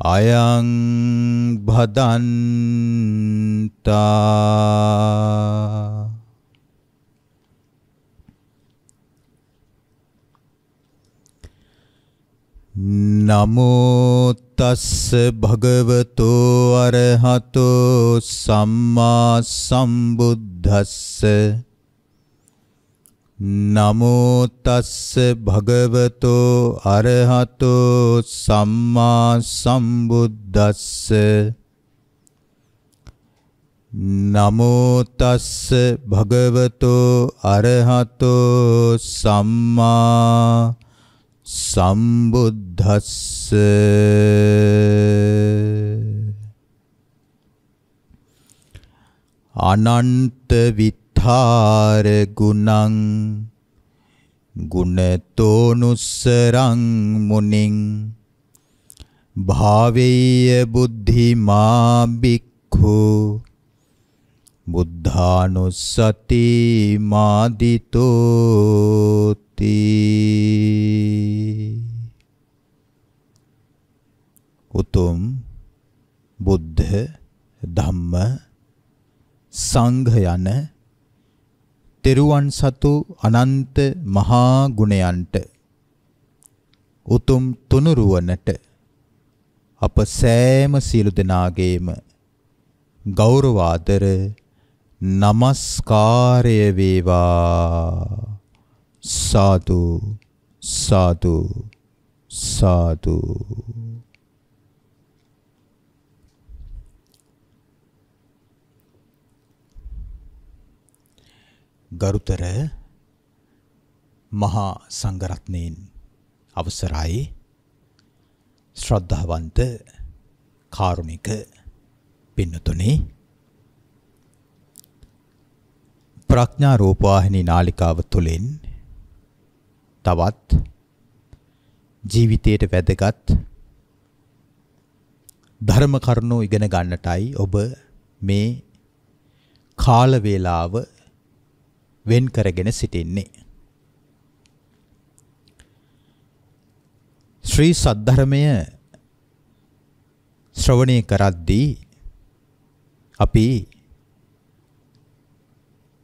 අයං භදන්තා නමෝ තස්ස භගවතෝ අරහතෝ සම්මා සම්බුද්දස්ස නමෝ තස්ස භගවතෝ අරහතෝ සම්මා සම්බුද්දස්ස නමෝ තස්ස භගවතෝ අරහතෝ සම්මා සම්බුද්දස්ස අනන්ත විත් ඨාර ගුණං ගුණතෝනුස්සරං මුනිං භාවේය බුද්ධිමා බික්ඛු බුද්ධානුස්සති මාදිතෝති උතුම් බුද්ධ ධම්ම සංඝ යන තෙරුවන් සතු අනන්ත මහා ගුණයන්ට උතුම් තුනුරුවනට අප සෑම සියලු දෙනාගේම ගෞරවාදර নমස්කාරය වේවා සාදු සාදු සාදු ගරුතර මහා සංඝරත්නයෙන් අවසරයි ශ්‍රද්ධාවන්ත කාරුණික පින්නතුනි ප්‍රඥා රූපවාහිනී නාලිකාව තුළින් තවත් ජීවිතයට වැදගත් ධර්ම කරුණු ඉගෙන ගන්නටයි ඔබ මේ කාල වේලාව වෙන් කරගෙන සිටින්නේ. ශ්‍රී සද්ධර්මය ශ්‍රවණය කරද්දී අපි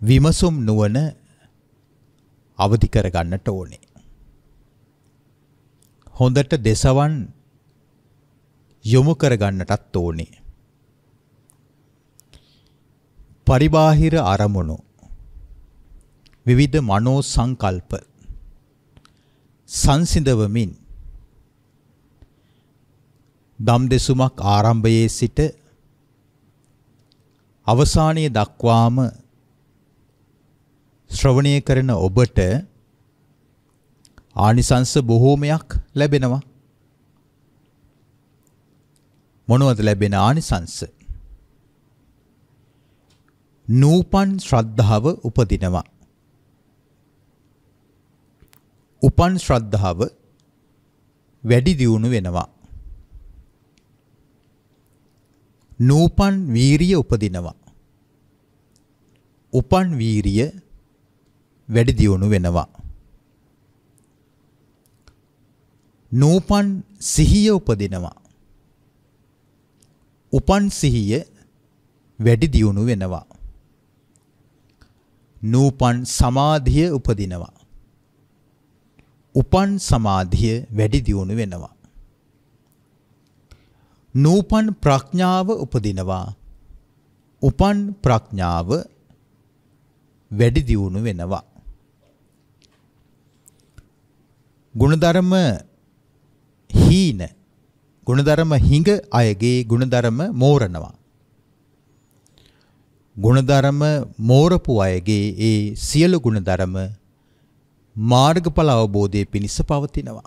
විමසුම් නුවණ අවදි කරගන්නට ඕනේ. හොඳට දෙසවන් යොමු කරගන්නටත් ඕනේ. පරිබාහිර අරමුණු විවිධ මනෝ සංකල්ප සංසිඳවමින් දම් දෙසුමක් ආරම්භයේ සිට අවසානයේ දක්වාම ශ්‍රවණය කරන ඔබට ආනිසංස බොහෝමයක් ලැබෙනවා. මොනවද ලැබෙන ආනිසංස? නූපන් ශ්‍රද්ධාව උපදිනවා. උපන් ශ්‍රද්ධාව වැඩි දියුණු වෙනවා. නූපන් වීරිය උපදිනවා. උපන් වීරිය වැඩි දියුණු වෙනවා. නූපන් සිහිය උපදිනවා. උපන් සිහිය වැඩි දියුණු වෙනවා. නූපන් සමාධිය උපදිනවා. උපන් සමාධිය වැඩි දියුණු වෙනවා. නූපන් ප්‍රඥාව උපදිනවා. උපන් ප්‍රඥාව වැඩි දියුණු වෙනවා. ගුණධර්ම හීන ගුණධර්ම හිඟ අයගේ ගුණධර්ම මෝරනවා. ගුණධර්ම මෝරපු අයගේ ඒ සියලු ගුණධර්ම මාර්ගඵල අවබෝධය පිණිස පවතිනවා.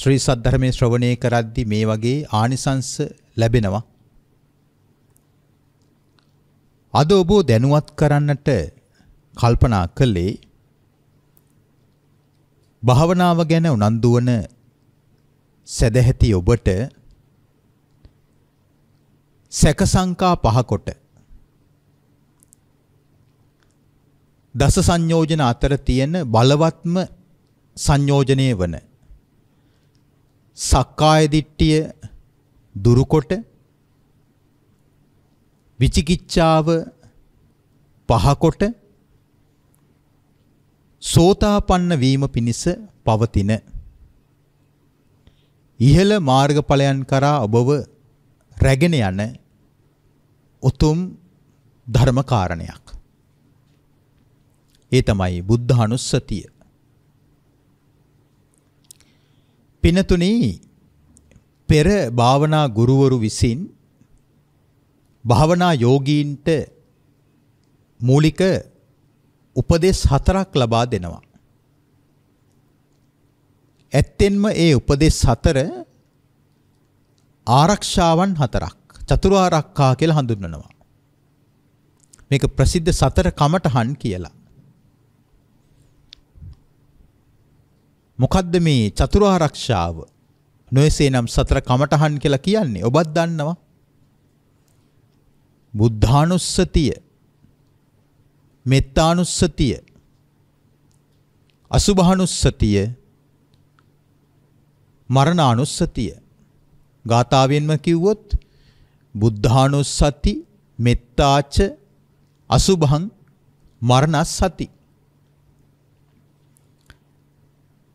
ශ්‍රී සද්ධර්මයේ ශ්‍රවණය කරද්දී මේ වගේ ආනිසංස ලැබෙනවා. අද ඔබ දැනුවත් කරන්නට කල්පනා කළේ භාවනාව ගැන උනන්දු වන සදැහැති ඔබට සැක සංකා පහකොට දස සංයෝජන අතර තියෙන බලවත්ම සංයෝජනය වන සක්කාය දිට්ඨිය දුරුකොට විචිකිච්ඡාව පහකොට සෝතාපන්න වීම පිණිස පවතින ඉහළ මාර්ගඵලයන් කරා ඔබව රැගෙන යන උතුම් ධර්ම කාරණයක් ඒ තමයි බුද්ධානුස්සතිය. පිනතුනි පෙර භාවනා ගුරුවරු විසින් භාවනා යෝගීන්ට මූලික උපදෙස් හතරක් ලබා දෙනවා. ඇත්තෙන්ම ඒ උපදෙස් හතර ආරක්ෂාවන් හතරක් චතුරාර්යක්ඛා කියලා හඳුන්වනවා. මේක ප්‍රසිද්ධ සතර කමඨහන් කියලා. මොකද්ද මේ චතුරාරක්ෂාව? නොයසේනම් සතර කමඨහන් කියලා කියන්නේ ඔබත් දන්නවා. බුද්ධානුස්සතිය මෙත්තානුස්සතිය අසුභානුස්සතිය මරණානුස්සතිය ගාථාවෙන්ම කිව්වොත් බුද්ධානුස්සති මෙත්තාච අසුභං මරණස්සති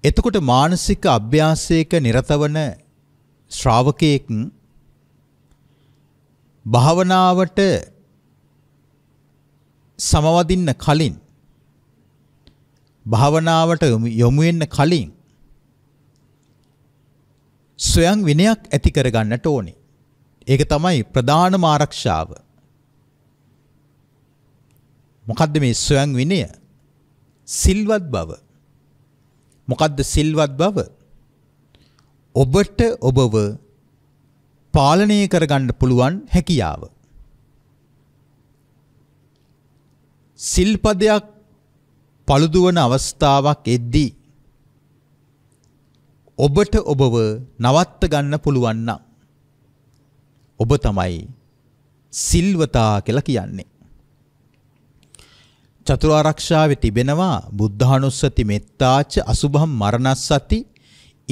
එතකොට මානසික අභ්‍යාසයක නිරතවන ශ්‍රාවකයෙක් භාවනාවට සමවදින්න කලින් භාවනාවට යොමු වෙන්න කලින් ස්වයං විනයක් ඇති කරගන්නට ඕනේ. ඒක තමයි ප්‍රධානම ආරක්ෂාව. මොකද්ද මේ ස්වයං විනය? සිල්වත් බව. මොකද්ද සිල්වත් බව? ඔබට ඔබව පාලනය කරගන්න පුළුවන් හැකියාව. සිල්පදයක් පළුදුවන අවස්ථාවක් එද්දී ඔබට ඔබව නවත්ත ගන්න පුළුවන් නම් ඔබ තමයි සිල්වතා කියලා කියන්නේ. චතුරාරක්ෂාවේ තිබෙනවා බුද්ධානුස්සති මෙත්තාච අසුභම් මරණස්සති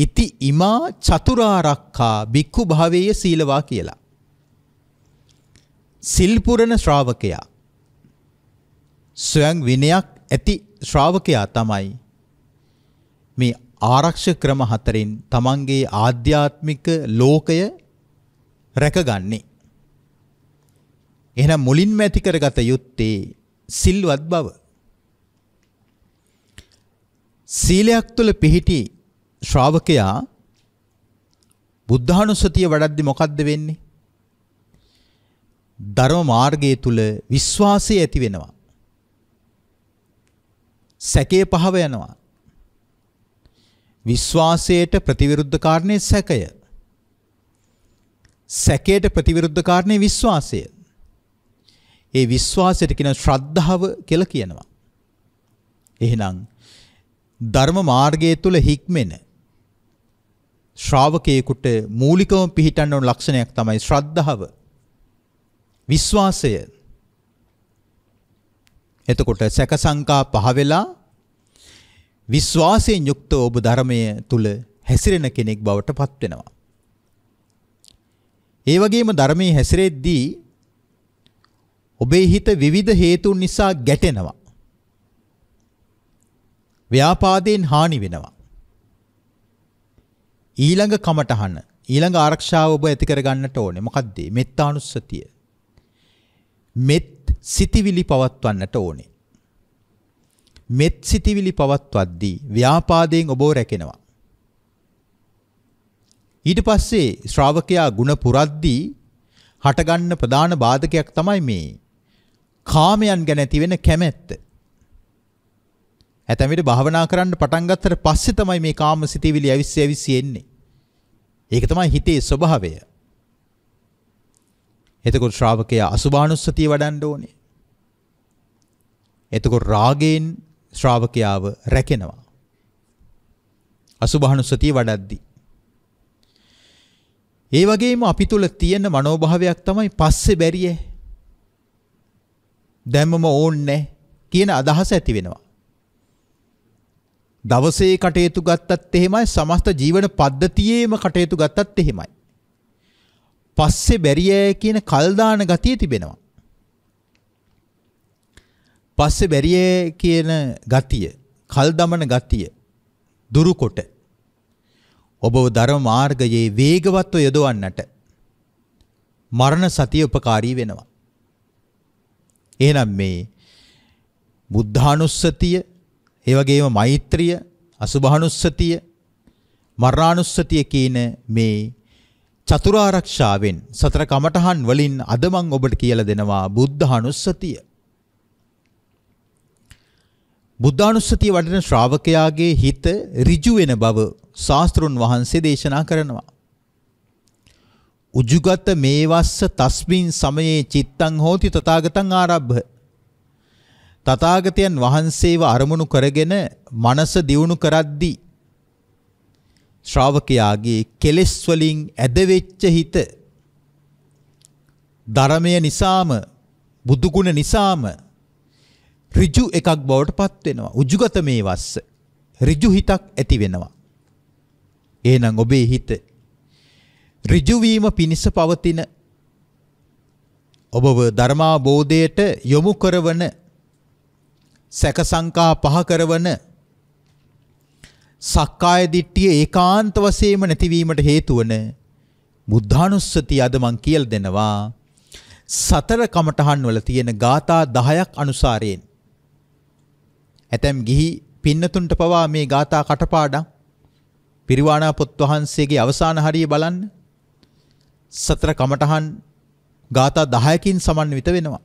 ඉති ඉමා චතුරාරක්ඛා බික්ඛු භාවයේ සීලවා කියලා. සිල් පුරන ශ්‍රාවකයා ස්වයං විනයක් ඇති ශ්‍රාවකයා තමයි මේ ආරක්ෂක ක්‍රම හතරෙන් තමන්ගේ ආධ්‍යාත්මික ලෝකය රැකගන්නේ. එහෙනම් මුලින්ම ඇති කරගත යුත්තේ සිල්වත් බව. සීලයක් තුළ පිහිටි ශ්‍රාවකයා බුද්ධානුස්සතිය වඩද්දි මොකද්ද වෙන්නේ? ධර්ම මාර්ගයේ තුල විශ්වාසය ඇති වෙනවා. සැකේ පහව යනවා. විශ්වාසයට ප්‍රතිවිරුද්ධ කාරණේ සැකය. සැකයට ප්‍රතිවිරුද්ධ කාරණේ විශ්වාසය. ඒ විශ්වාසයට කියන ශ්‍රද්ධාව කියලා කියනවා. එහෙනම් ධර්ම මාර්ගයේ තුල හික්මෙන ශ්‍රාවකයෙකුට මූලිකවම පිහිටන්න ඕන ලක්ෂණයක් තමයි ශ්‍රද්ධාව. විශ්වාසය. එතකොට සැක සංකා පහ වෙලා විශ්වාසයෙන් යුක්තව ඔබ ධර්මය තුල හැසිරෙන කෙනෙක් බවට පත් වෙනවා. ඒ වගේම ධර්මයේ හැසිරෙද්දී ඔබේ හිත විවිධ හේතුන් නිසා ගැටෙනවා. ව්‍යාපාදයෙන් හානි වෙනවා. ඊළඟ කමටහන ඊළඟ ආරක්ෂාව ඔබ ඇති කරගන්නට ඕනේ. මොකද්ද? මෙත්තානුස්සතිය. මෙත් සිතිවිලි පවත්වන්නට ඕනේ. මෙත් සිතිවිලි පවත්වද්දී ව්‍යාපාදයෙන් ඔබව රැකෙනවා. ඊට පස්සේ ශ්‍රාවකයා ಗುಣ පුරද්දී හටගන්න ප්‍රධාන බාධකයක් තමයි මේ කාමයන් ගැන ඇති වෙන කැමැත්ත. ඇතැම් විට භාවනා කරන්න පටන් ගත්තට පස්සේ තමයි මේ කාම සිතිවිලි ඇවිස්සී ඇවිස්සී එන්නේ. ඒක තමයි හිතේ ස්වභාවය. එතකොට ශ්‍රාවකයා අසුභානුස්සතිය වඩන්න ඕනේ. එතකොට රාගයෙන් ශ්‍රාවකයාව රැකෙනවා. අසුභානුස්සතිය වඩද්දී. ඒ වගේම අපි තුල තියෙන මනෝභාවයක් තමයි පස්සේ බැරියේ දැම්මම ඕන්නේ කියන අදහස ඇති වෙනවා. දවසේ කටයුතු ගත්තත් එහෙමයි සමස්ත ජීවන පද්ධතියේම කටයුතු ගත්තත් එහෙමයි. පස්සේ බැරියෑ කියන කල්දාන ගතිය තිබෙනවා. පස්සේ බැරියෑ කියන ගතිය කල් දමන ගතිය දුරුකොට ඔබව ධර්ම මාර්ගයේ වේගවත්ව යොදවන්නට මරණ සතිය උපකාරී වෙනවා. එහෙනම් මේ බුද්ධානුස්සතිය, ඒ වගේම මෛත්‍රිය, අසුභානුස්සතිය, මරණානුස්සතිය කියන මේ චතුරාරක්ෂාවෙන් සතර කමඨහන් වලින් අද මම ඔබට කියලා දෙනවා බුද්ධානුස්සතිය. බුද්ධානුස්සතිය වඩන ශ්‍රාවකයාගේ හිත ඍජු වෙන බව ශාස්ත්‍රුන් වහන්සේ දේශනා කරනවා. උජුගත මේවස්ස තස්මින් සමයේ චිත්තං හෝති තථාගතං ආරබ්බ තථාගතයන් වහන්සේව අරමුණු කරගෙන මනස දියුණු කරද්දී ශ්‍රාවකයාගේ කෙලෙස් වලින් ඇදවෙච්ච හිත ධර්මය නිසාම බුදුගුණ නිසාම ඍජු එකක් බවට පත් වෙනවා උජුගත මේවස්ස ඍජු හිතක් ඇති වෙනවා එහෙනම් ඔබේ හිත ඍජුවීම පිණිස පවතින ඔබව ධර්මාබෝධයට යොමු කරවන සැකසංකා පහ කරවන සක්කාය දිට්ඨිය ඒකාන්ත වශයෙන්ම නැතිවීමට හේතු වන බුද්ධානුස්සතිය අද මං කියලා දෙනවා සතර කමඨහන් වල තියෙන ગાථා 10ක් අනුසාරයෙන් ඇතැම් ගිහි පින්නතුන්ට පවා මේ ગાථා කටපාඩම් පිරිවාණා පොත් වහන්සේගේ අවසාන හරිය බලන්න සතර කමටහන් ගාථා 10කින් සමන්විත වෙනවා.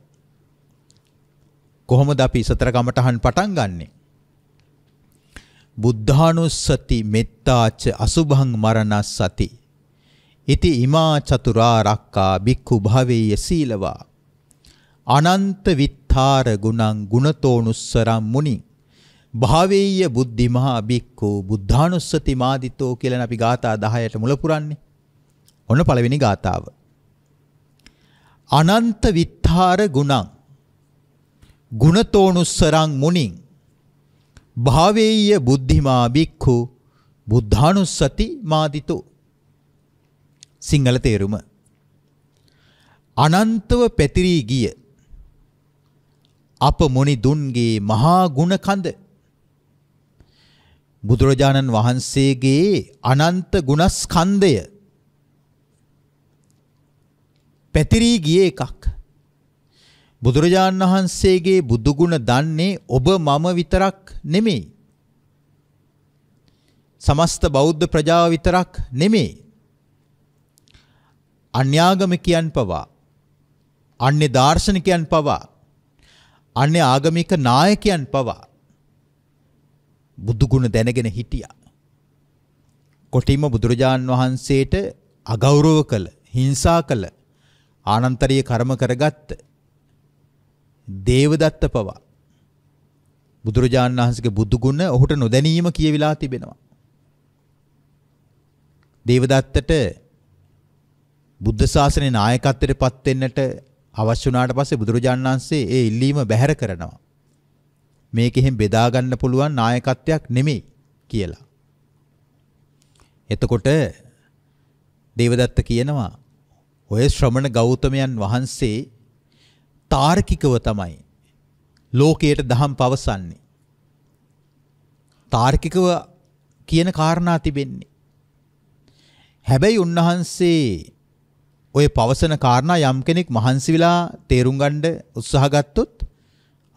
කොහොමද අපි සතර කමටහන් පටන් ගන්නෙ? බුද්ධානුස්සති මෙත්තාච අසුභං මරණස්සති. ඉති ඉමා චතුරා රක්කා බික්ඛු භවෙය සීලවා. අනන්ත විත්තාර ගුණං ගුණතෝනුස්සරම් මුනි. භාවේය බුද්ධිමහා බික්ඛු බුද්ධානුස්සති මාදිතෝ කියලා අපි ගාථා 10ට මුල පුරන්නේ. ඔන්න පළවෙනි ගාතාව. අනන්ත විත්තාර ගුණං ගුණතෝනුස්සරං මුනිං භාවේය බුද්ධිමා බික්ඛු බුද්ධානුස්සති මාදිතෝ සිංහල තේරුම අනන්තව පැතිරී ගිය අප මොනි දුන්ගේ මහා ගුණ කඳ බුදුරජාණන් වහන්සේගේ අනන්ත ගුණස්කන්ධය පැතිරී ගිය එකක්. බුදුරජාණන් වහන්සේගේ බුදුගුණ දන්නේ ඔබ මම විතරක් නෙමෙයි. සමස්ත බෞද්ධ ප්‍රජාව විතරක් නෙමෙයි. අන්‍යාගමිකයන් පවා අන්‍ය දාර්ශනිකයන් පවා අන්‍ය ආගමික නායකයන් පවා බුදුගුණ දැනගෙන හිටියා. කොටිම බුදුරජාණන් වහන්සේට අගෞරව කළ හිංසා කළ ආනන්තරීය කර්ම කරගත්ත දේවදත්ත පවා බුදුරජාණන් වහන්සේගේ බුදු ගුණ ඔහුට නොදැනීම කියවිලා තිබෙනවා. දේවදත්තට බුද්ධ ශාසනයේ නායකත්වයට පත් වෙන්නට අවශ්‍ය වුණාට පස්සේ බුදුරජාණන් වහන්සේ ඒ ඉල්ලීම බැහැර කරනවා. මේකෙන් බෙදා ගන්න පුළුවන් නායකත්වයක් නෙමෙයි කියලා. එතකොට දේවදත්ත කියනවා ඔය ශ්‍රමණ ගෞතමයන් වහන්සේ තාර්කිකව තමයි ලෝකයට දහම් පවසන්නේ. තාර්කිකව කියන කාරණා තිබෙන්නේ. හැබැයි උන්වහන්සේ ඔය පවසන කාරණා යම් කෙනෙක් මහන්සි වෙලා තේරුම් ගන්න උත්සාහ ගත්තොත්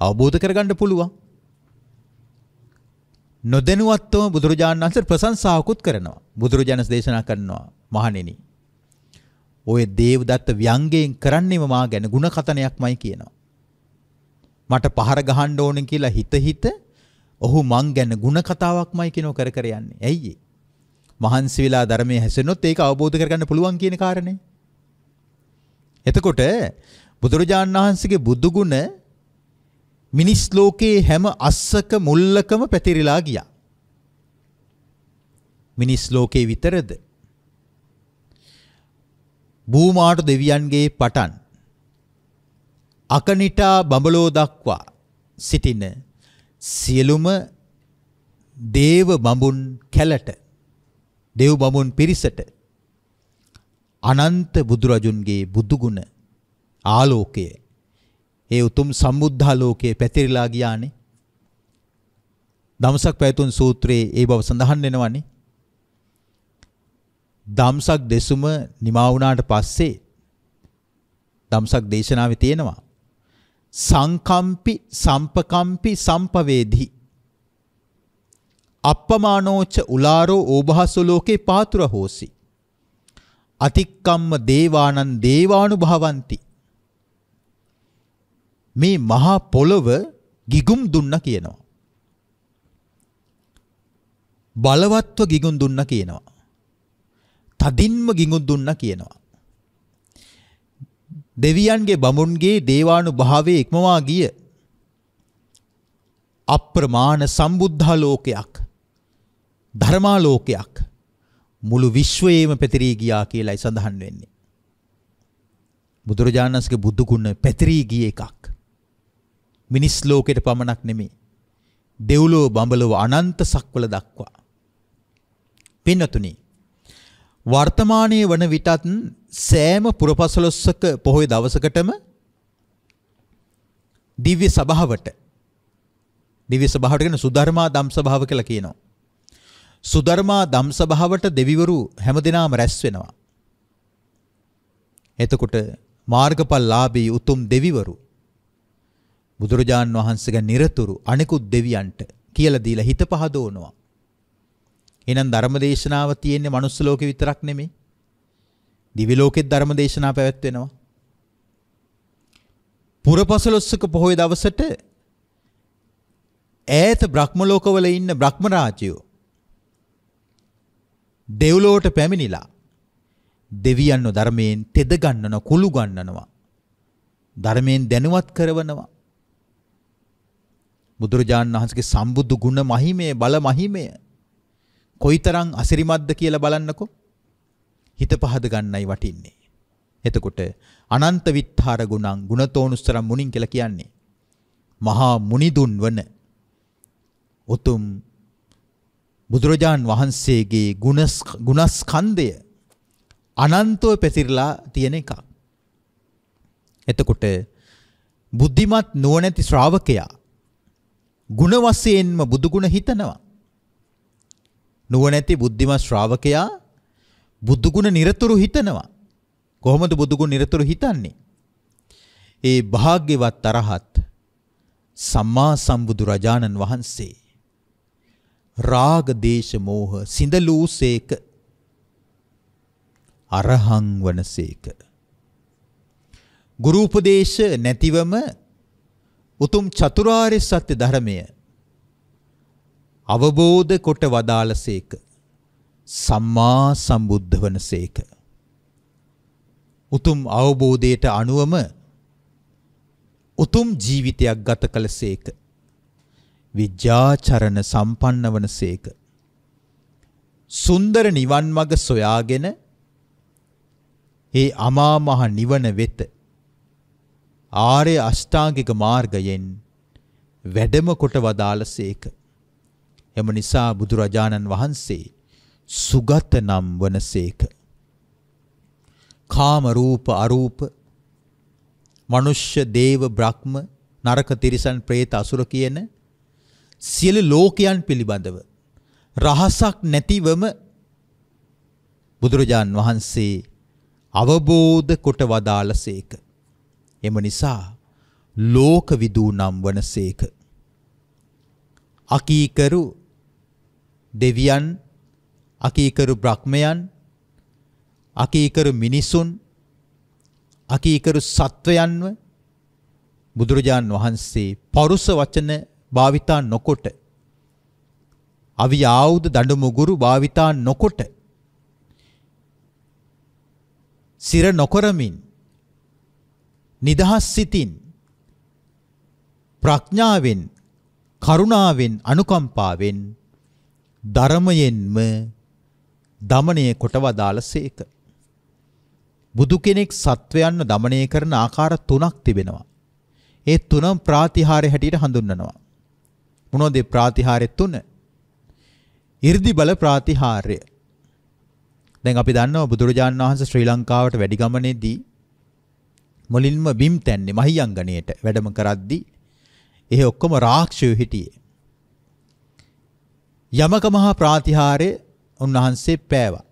අවබෝධ කරගන්න පුළුවන්. නොදැනුවත්වම බුදුරජාණන් වහන්සේ ප්‍රශංසාවකුත් කරනවා. බුදුරජාණන් දේශනා කරනවා මහණෙනි. ඔය දේවදත්ත ව්‍යංගයෙන් කරන්නේම මා ගැන ಗುಣකතනයක්මයි කියනවා. මට පහර ගහන්න ඕනේ කියලා හිත හිත ඔහු මං ගැන ಗುಣකතාවක්මයි කියනෝ කර කර යන්නේ. ඇයි මහන්සි වෙලා ධර්මයේ හැසෙනොත් ඒක අවබෝධ කරගන්න පුළුවන් කියන කාරණේ. එතකොට බුදුරජාණන් වහන්සේගේ බුදු ගුණ මිනිස් ලෝකයේ හැම අස්සක මුල්ලකම පැතිරිලා ගියා. මිනිස් ලෝකේ විතරද භූමාටු දෙවියන්ගේ පටන් අකනිටා බඹලෝ දක්වා සිටින සියලුම දේව බඹුන් කැලට දෙව් බඹුන් පිරිසට අනන්ත බුදුරජුන්ගේ බුදුගුණ ආලෝකය ඒ උතුම් සම්බුද්ධාලෝකයේ පැතිරලා ගියානේ දමසක් පැතුම් සූත්‍රයේ ඒ බව සඳහන් වෙනවානේ දම්සක් දෙසුම නිමා වුණාට පස්සේ දම්සක් දේශනාවේ තියෙනවා සංකම්පි සම්පකම්පි සම්පවේදි අප්පමානෝච උලාරෝ ඕභාසෝ ලෝකේ පාතුර හෝසි අතික්කම්ම දේවානන් දේවානුභවಂತಿ මේ මහා පොළව ගිගුම් දුන්න කියනවා බලවත්ව ගිගුම් දුන්න කියනවා තදින්ම ගිඟුම් දුන්නා කියනවා. දෙවියන්ගේ බමුණන්ගේ දේවානුභාවයේ ඉක්මවා ගිය අප්‍රමාණ සම්බුද්ධාලෝකයක් ධර්මාලෝකයක් මුළු විශ්වයේම පැතිරී ගියා කියලායි සඳහන් වෙන්නේ. බුදුරජාණන්සේගේ බුදු ගුණ පැතිරී ගිය එකක්. මිනිස් ලෝකෙට පමණක් නෙමෙයි. දෙව්ලොව බඹලොව අනන්ත සක්වල දක්වා. පින්නතුනි වර්තමානයේ වන විටත් සෑම පුරපසළොස්වක පොහොය දවසකටම දිව්‍ය සභාවට දිව්‍ය සභාවට කියන සුධර්මා ධම් සභාව කියලා කියනවා. සුධර්මා ධම් සභාවට දෙවිවරු හැමදෙනාම රැස් වෙනවා. එතකොට මාර්ගඵලලාභී උතුම් දෙවිවරු බුදුරජාන් වහන්සේගේ নিরතුරු අනිකුත් දෙවියන්ට කියලා දීලා හිත පහදවනවා. එහෙනම් ධර්මදේශනාව තියෙන්නේ manuss ලෝකෙ විතරක් නෙමෙයි. දිවි ලෝකෙත් ධර්මදේශනා පැවැත්වෙනවා. පුරපසළොස්වක පොහොය දවසට ඈත බ්‍රහ්ම ලෝකවල ඉන්න බ්‍රහ්ම රාජයෝ දෙව්ලොවට පැමිණිලා දෙවියන්ව ධර්මයෙන් තෙද ගන්නන කුළු ගන්නනවා ධර්මයෙන් දැනුවත් කරවනවා බුදුරජාණන් වහන්සේගේ සම්බුදු ගුණ මහිමය බල මහිමය කොයිතරම් අසිරිමත්ද කියලා බලන්නකෝ. හිත පහද ගන්නයි වටින්නේ. එතකොට අනන්ත විත්තාර ගුණං ගුණතෝනුස්තරම් මුනින් කියලා කියන්නේ මහා මුනිදුන් වන උතුම් බුදුරජාන් වහන්සේගේ ගුණස්කන්ධය අනන්තව පැතිරලා තියෙන එකක්. එතකොට බුද්ධිමත් නුවණැති ශ්‍රාවකයා ಗುಣ වශයෙන්ම බුදුගුණ හිතනවා. නුවණැති බුද්ධිමත් ශ්‍රාවකයා බුදුගුණ নিরතුරු හිතනවා. කොහොමද බුදුගුණ নিরතුරු හිතන්නේ? ඒ භාග්‍යවත් තරහත් සම්මා සම්බුදු රජාණන් වහන්සේ රාග දේශ මොහ සිඳලූසේක අරහං වනසේක ගුරු උපදේශ නැතිවම උතුම් චතුරාර්ය සත්‍ය ධර්මය අවබෝධ කොට වදාළසේක. සම්මා සම්බුද්ධ වනසේක. උතුම් අවබෝධයට අනුවම උතුම් ජීවිතයක් ගත කළසේක. විද්‍යාචරණ සම්පන්න වනසේක. සුන්දර නිවන් මඟ සොයාගෙන ඒ අමා මහ නිවන වෙත ආර්ය අෂ්ටාංගික මාර්ගයෙන් වැඩම කොට වදාළසේක. එම නිසා බුදුරජාණන් වහන්සේ සුගත නම් වනසේක. කාම රූප අරූප මනුෂ්‍ය දේව බ්‍රහ්ම නරක තිරිසන් പ്രേත අසුර කියන සියලු ලෝකයන් පිළිබඳව රහසක් නැතිවම බුදුරජාන් වහන්සේ අවබෝධ කොට වදාළසේක. එම නිසා ලෝක විදූ නම් වනසේක. අකීකරු දෙවියන් අකීකරු බ්‍රහ්මයන් අකීකරු මිනිසුන් අකීකරු සත්වයන්ව බුදුරජාන් වහන්සේ පරුස වචන භාවිතා නොකොට අවි ආයුධ දඬුමුගුරු භාවිතා නොකොට සිර නොකරමින් නිදහස් සිතින් ප්‍රඥාවෙන් කරුණාවෙන් අනුකම්පාවෙන් ධර්මයෙන්ම දමණය කොට වදාළ සේක. බුදු කෙනෙක් සත්වයන්ව දමණය කරන ආකාර තුනක් තිබෙනවා. ඒ තුනම ප්‍රාතිහාර්ය හැටියට හඳුන්වනවා. මොනවද ඒ ප්‍රාතිහාර්ය තුන? 이르දි බල ප්‍රාතිහාර්ය. දැන් අපි දන්නවා බුදුරජාණන් වහන්සේ ශ්‍රී ලංකාවට වැඩි ගමනේදී මුලින්ම බිම් තැන්නේ මහියංගණයට වැඩම කරද්දී ඒ ඔක්කොම රාක්ෂයෝ හිටියේ. යමක මහා ප්‍රාතිහාරය උන්වහන්සේ පෑවා.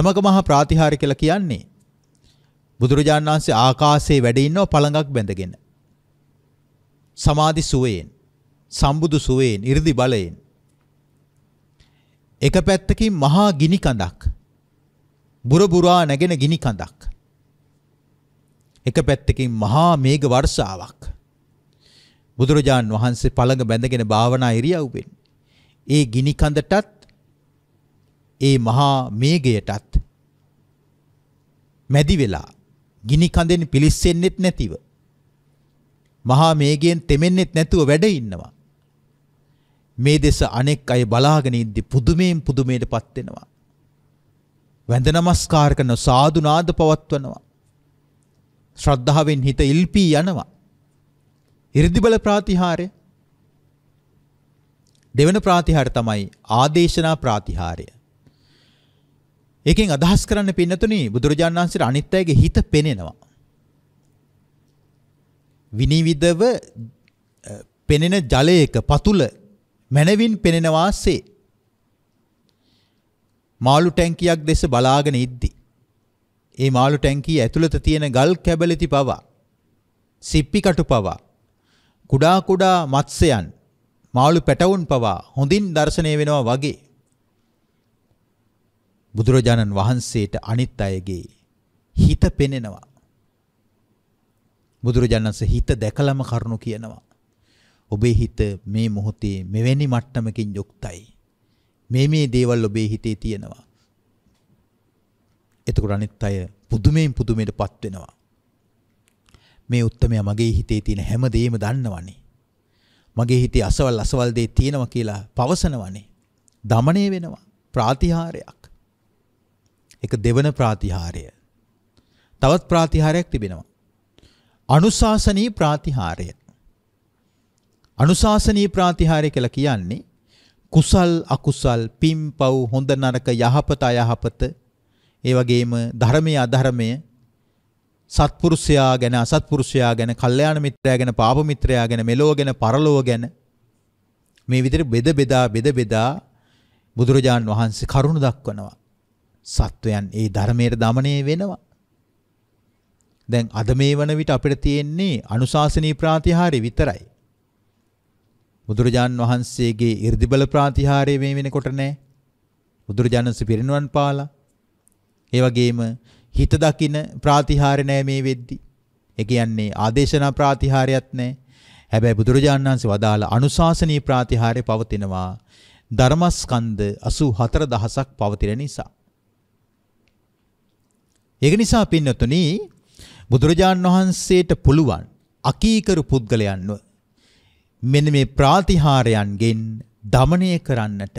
යමක මහා ප්‍රාතිහාර කියලා කියන්නේ බුදුරජාණන් වහන්සේ ආකාශයේ වැඩ ඉන්නව පළඟක් බැඳගෙන. සමාධි සුවයෙන්, සම්බුදු සුවයෙන්, 이르දි බලයෙන්. එක පැත්තකින් මහා ගිනි කඳක්. බුරබුරා නැගෙන ගිනි කඳක්. එක පැත්තකින් මහා මේඝ වර්ෂාවක්. බුදුරජාන් වහන්සේ පළඟ බැඳගෙන භාවනා ඉරියව්වෙන් ඒ ගිනි කඳටත් ඒ මහා මේගයටත් මැදි වෙලා ගිනි කඳෙන් පිලිස්සෙන්නෙත් නැතිව මහා මේගයෙන් තෙමෙන්නෙත් නැතුව වැඩ ඉන්නවා මේ දෙස අනෙක් අය බලාගෙන ඉද්දි පුදුමයෙන් පුදුමයටපත් වෙනවා වැඳ නමස්කාර කරන සාදු නාද පවත්වනවා ශ්‍රද්ධාවෙන් හිත ඉල්පී යනවා 이르දිබල ප්‍රාතිහාරය දෙවන ප්‍රාතිහාරය තමයි ආදේශනා ප්‍රාතිහාරය. ඒකෙන් අදහස් කරන්න පින්නතුනි බුදුරජාණන් වහන්සේට අනිත් අයගේ හිත පෙනෙනවා. විනිවිදව පෙනෙන ජලයක පතුල මනවින් පෙනෙනවාසේ මාළු ටැංකියක් දැස බලාගෙන ඉද්දි ඒ මාළු ටැංකිය ඇතුළත තියෙන ගල් කැබලිති පවා සිප්පි කටු පවා කුඩා කුඩා මත්ස්‍යයන් මාළු පැටවුන් පවා හොඳින් දැర్శණය වෙනවා වගේ බුදුරජාණන් වහන්සේට අනිත් අයගේ හිත පෙනෙනවා බුදුරජාණන්සේ හිත දැකලම කරුණු කියනවා ඔබේ හිත මේ මොහොතේ මෙවැනි මට්ටමකින් යුක්තයි මේ මේ දේවල් ඔබේ හිතේ තියෙනවා එතකොට අනිත් අය පුදුමයෙන් පුදුමයටපත් වෙනවා මේ උත්මය මගේ හිතේ තියෙන හැම දෙයක්ම දන්නවනේ. මගේ හිතේ අසවල් අසවල් දේ තියෙනවා කියලා පවසනවනේ. দমনය වෙනවා. ප්‍රාතිහාරයක්. ඒක දෙවන ප්‍රාතිහාරය. තවත් ප්‍රාතිහාරයක් තිබෙනවා. අනුශාසනී ප්‍රාතිහාරය. අනුශාසනී ප්‍රාතිහාරය කියලා කියන්නේ කුසල් අකුසල් පින් පව් හොඳ නරක යහපත අයහපත ඒ වගේම ධර්මයේ අධර්මයේ සත්පුරුෂයා ගැන අසත්පුරුෂයා ගැන කල්යාණ මිත්‍රයා ගැන පාප මිත්‍රයා ගැන මෙලොව ගැන පරලොව ගැන මේ විදිහට බෙද බෙදා බෙද බෙදා බුදුරජාන් වහන්සේ කරුණ දක්වනවා සත්වයන් ඒ ධර්මයට দমনය වෙනවා දැන් අද මේ වන විට අපිට තියෙන්නේ අනුශාසනී ප්‍රාතිහාරය විතරයි බුදුරජාන් වහන්සේගේ 이르දිබල ප්‍රාතිහාරය මේ වෙනකොට නෑ බුදුරජාණන්සේ පිරිනුවන් පාලා ඒ වගේම හිත දකින ප්‍රාතිහාර්ය නෑ මේ වෙද්දි. ඒ කියන්නේ ආදේශනා ප්‍රාතිහාර්යයක් නෑ. හැබැයි බුදුරජාණන් වහන්සේ වදාළ අනුශාසනීය ප්‍රාතිහාර්ය පවතිනවා. ධර්මස්කන්ධ 84000ක් පවතින නිසා. ඒක නිසා පින්නතුනි බුදුරජාණන් වහන්සේට පුළුවන් අකීකරු පුද්ගලයන්ව මෙන්න මේ ප්‍රාතිහාරයන්ගෙන් දමණය කරන්නට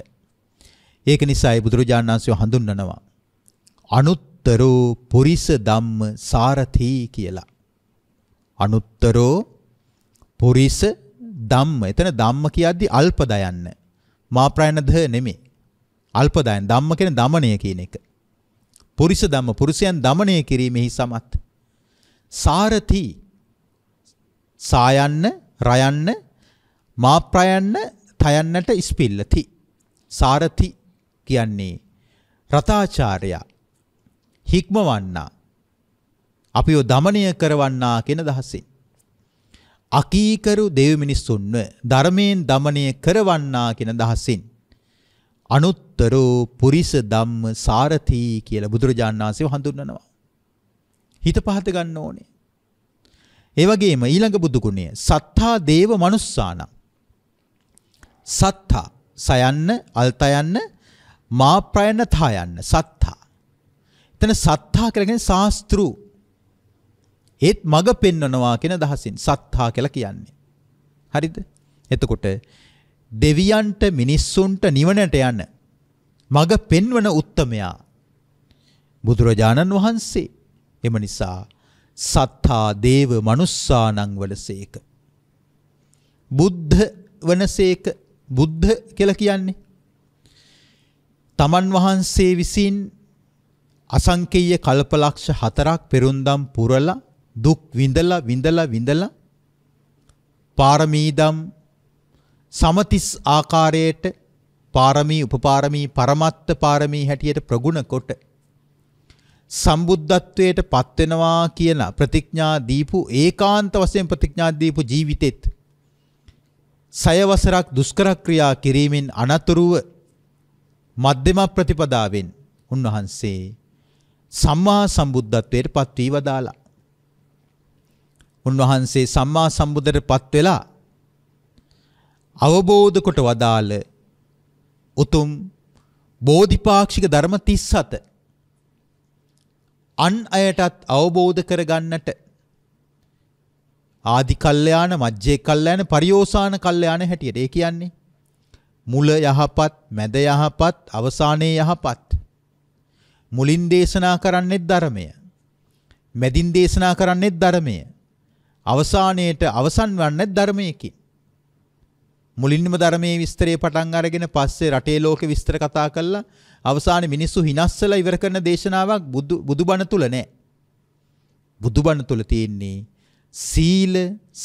ඒක නිසායි බුදුරජාණන් වහන්සේ හඳුන්වනවා අනුත් අනුත්තරෝ පුරිස ධම්ම සාරථී කියලා. අනුත්තරෝ පුරිස ධම්ම. එතන ධම්ම කියද්දි අල්ප දයන්න. මාප්‍රයන ද නෙමෙයි. අල්ප දයන් ධම්ම කියන්නේ দমনය කියන එක. පුරිස ධම්ම පුරුෂයන් দমনය කිරීමෙහි සමත්. සාරථී සායන්න රයන්න මාප්‍රයන්න තයන්නට ඉස්පිල්ලති. සාරථී කියන්නේ රතාචාර්යා හික්මවන්නා. අපිව දමනය කරවන්නා කියන දහසින්. අකීකරු දෙව් මිනිස්සුන්ව ධර්මයෙන් දමනය කරවන්නා කියන දහසින්. අනුත්තරෝ පුරිස ධම්ම සාරථී කියලා බුදුරජාණන් වහන්සේ හඳුන්වනවා. හිත පහත ගන්න ඕනේ. ඒ වගේම ඊළඟ බුදු ගුණය සත්තා දේව මනුස්සානම් සත්තා සයන්න අල්තයන්න මා ප්‍රයන්න තායන්න සත්තා එතන සත්තා කියලා කියන්නේ ශාස්ත්‍රු. ඒත් මග පෙන්වනවා කියන අදහසින් සත්තා කියලා කියන්නේ. හරිද? එතකොට දෙවියන්ට මිනිස්සුන්ට නිවනට යන මග පෙන්වන උත්තමයා බුදුරජාණන් වහන්සේ. එම නිසා සත්තා දේව මනුස්සානං වලසේක. බුද්ධ වනසේක බුද්ධ කියලා කියන්නේ. තමන් වහන්සේ විසින් අසංකේය කල්පලක්ෂ හතරක් පෙරුන්දම් පුරලා දුක් විඳලා විඳලා විඳලා පාරමීදම් සමතිස් ආකාරයට පාරමී උපපාරමී පරමත්ත පාරමී හැටියට ප්‍රගුණ කොට සම්බුද්ධත්වයට පත්වෙනවා කියන ප්‍රතිඥා දීපු ඒකාන්ත වශයෙන් ප්‍රතිඥා දීපු ජීවිතෙත් සයවසරක් දුෂ්කර ක්‍රියා කිරීමෙන් අනතුරුව මධ්‍යම ප්‍රතිපදාවෙන් උන්වහන්සේ සම්මා සම්බුද්ධත්වයට පත් වී වදාලා. උන්වහන්සේ සම්මා සම්බුදට පත් වෙලා අවබෝධ කොට වදාළ උතුම් බෝධිපාක්ෂික ධර්ම 37 අන් අයටත් අවබෝධ කරගන්නට ආදි කල්යාණ මජ්ජේ කල්යාණ පරියෝසాన කල්යාණ හැටියට ඒ කියන්නේ මුල යහපත් මැද යහපත් අවසානයේ යහපත් මුලින් දේශනා කරන්නේත් ධර්මය. මැදින් දේශනා කරන්නේත් ධර්මය. අවසානයේට අවසන් වන්නේත් ධර්මයකින්. මුලින්ම ධර්මයේ විස්තරේ පටන් අරගෙන පස්සේ රටේ ලෝක විස්තර කතා කළා අවසානයේ මිනිස්සු හිනස්සලා ඉවර කරන දේශනාවක් බුදු බුදුබණ තුල නැහැ. බුදුබණ තුල තියෙන්නේ සීල,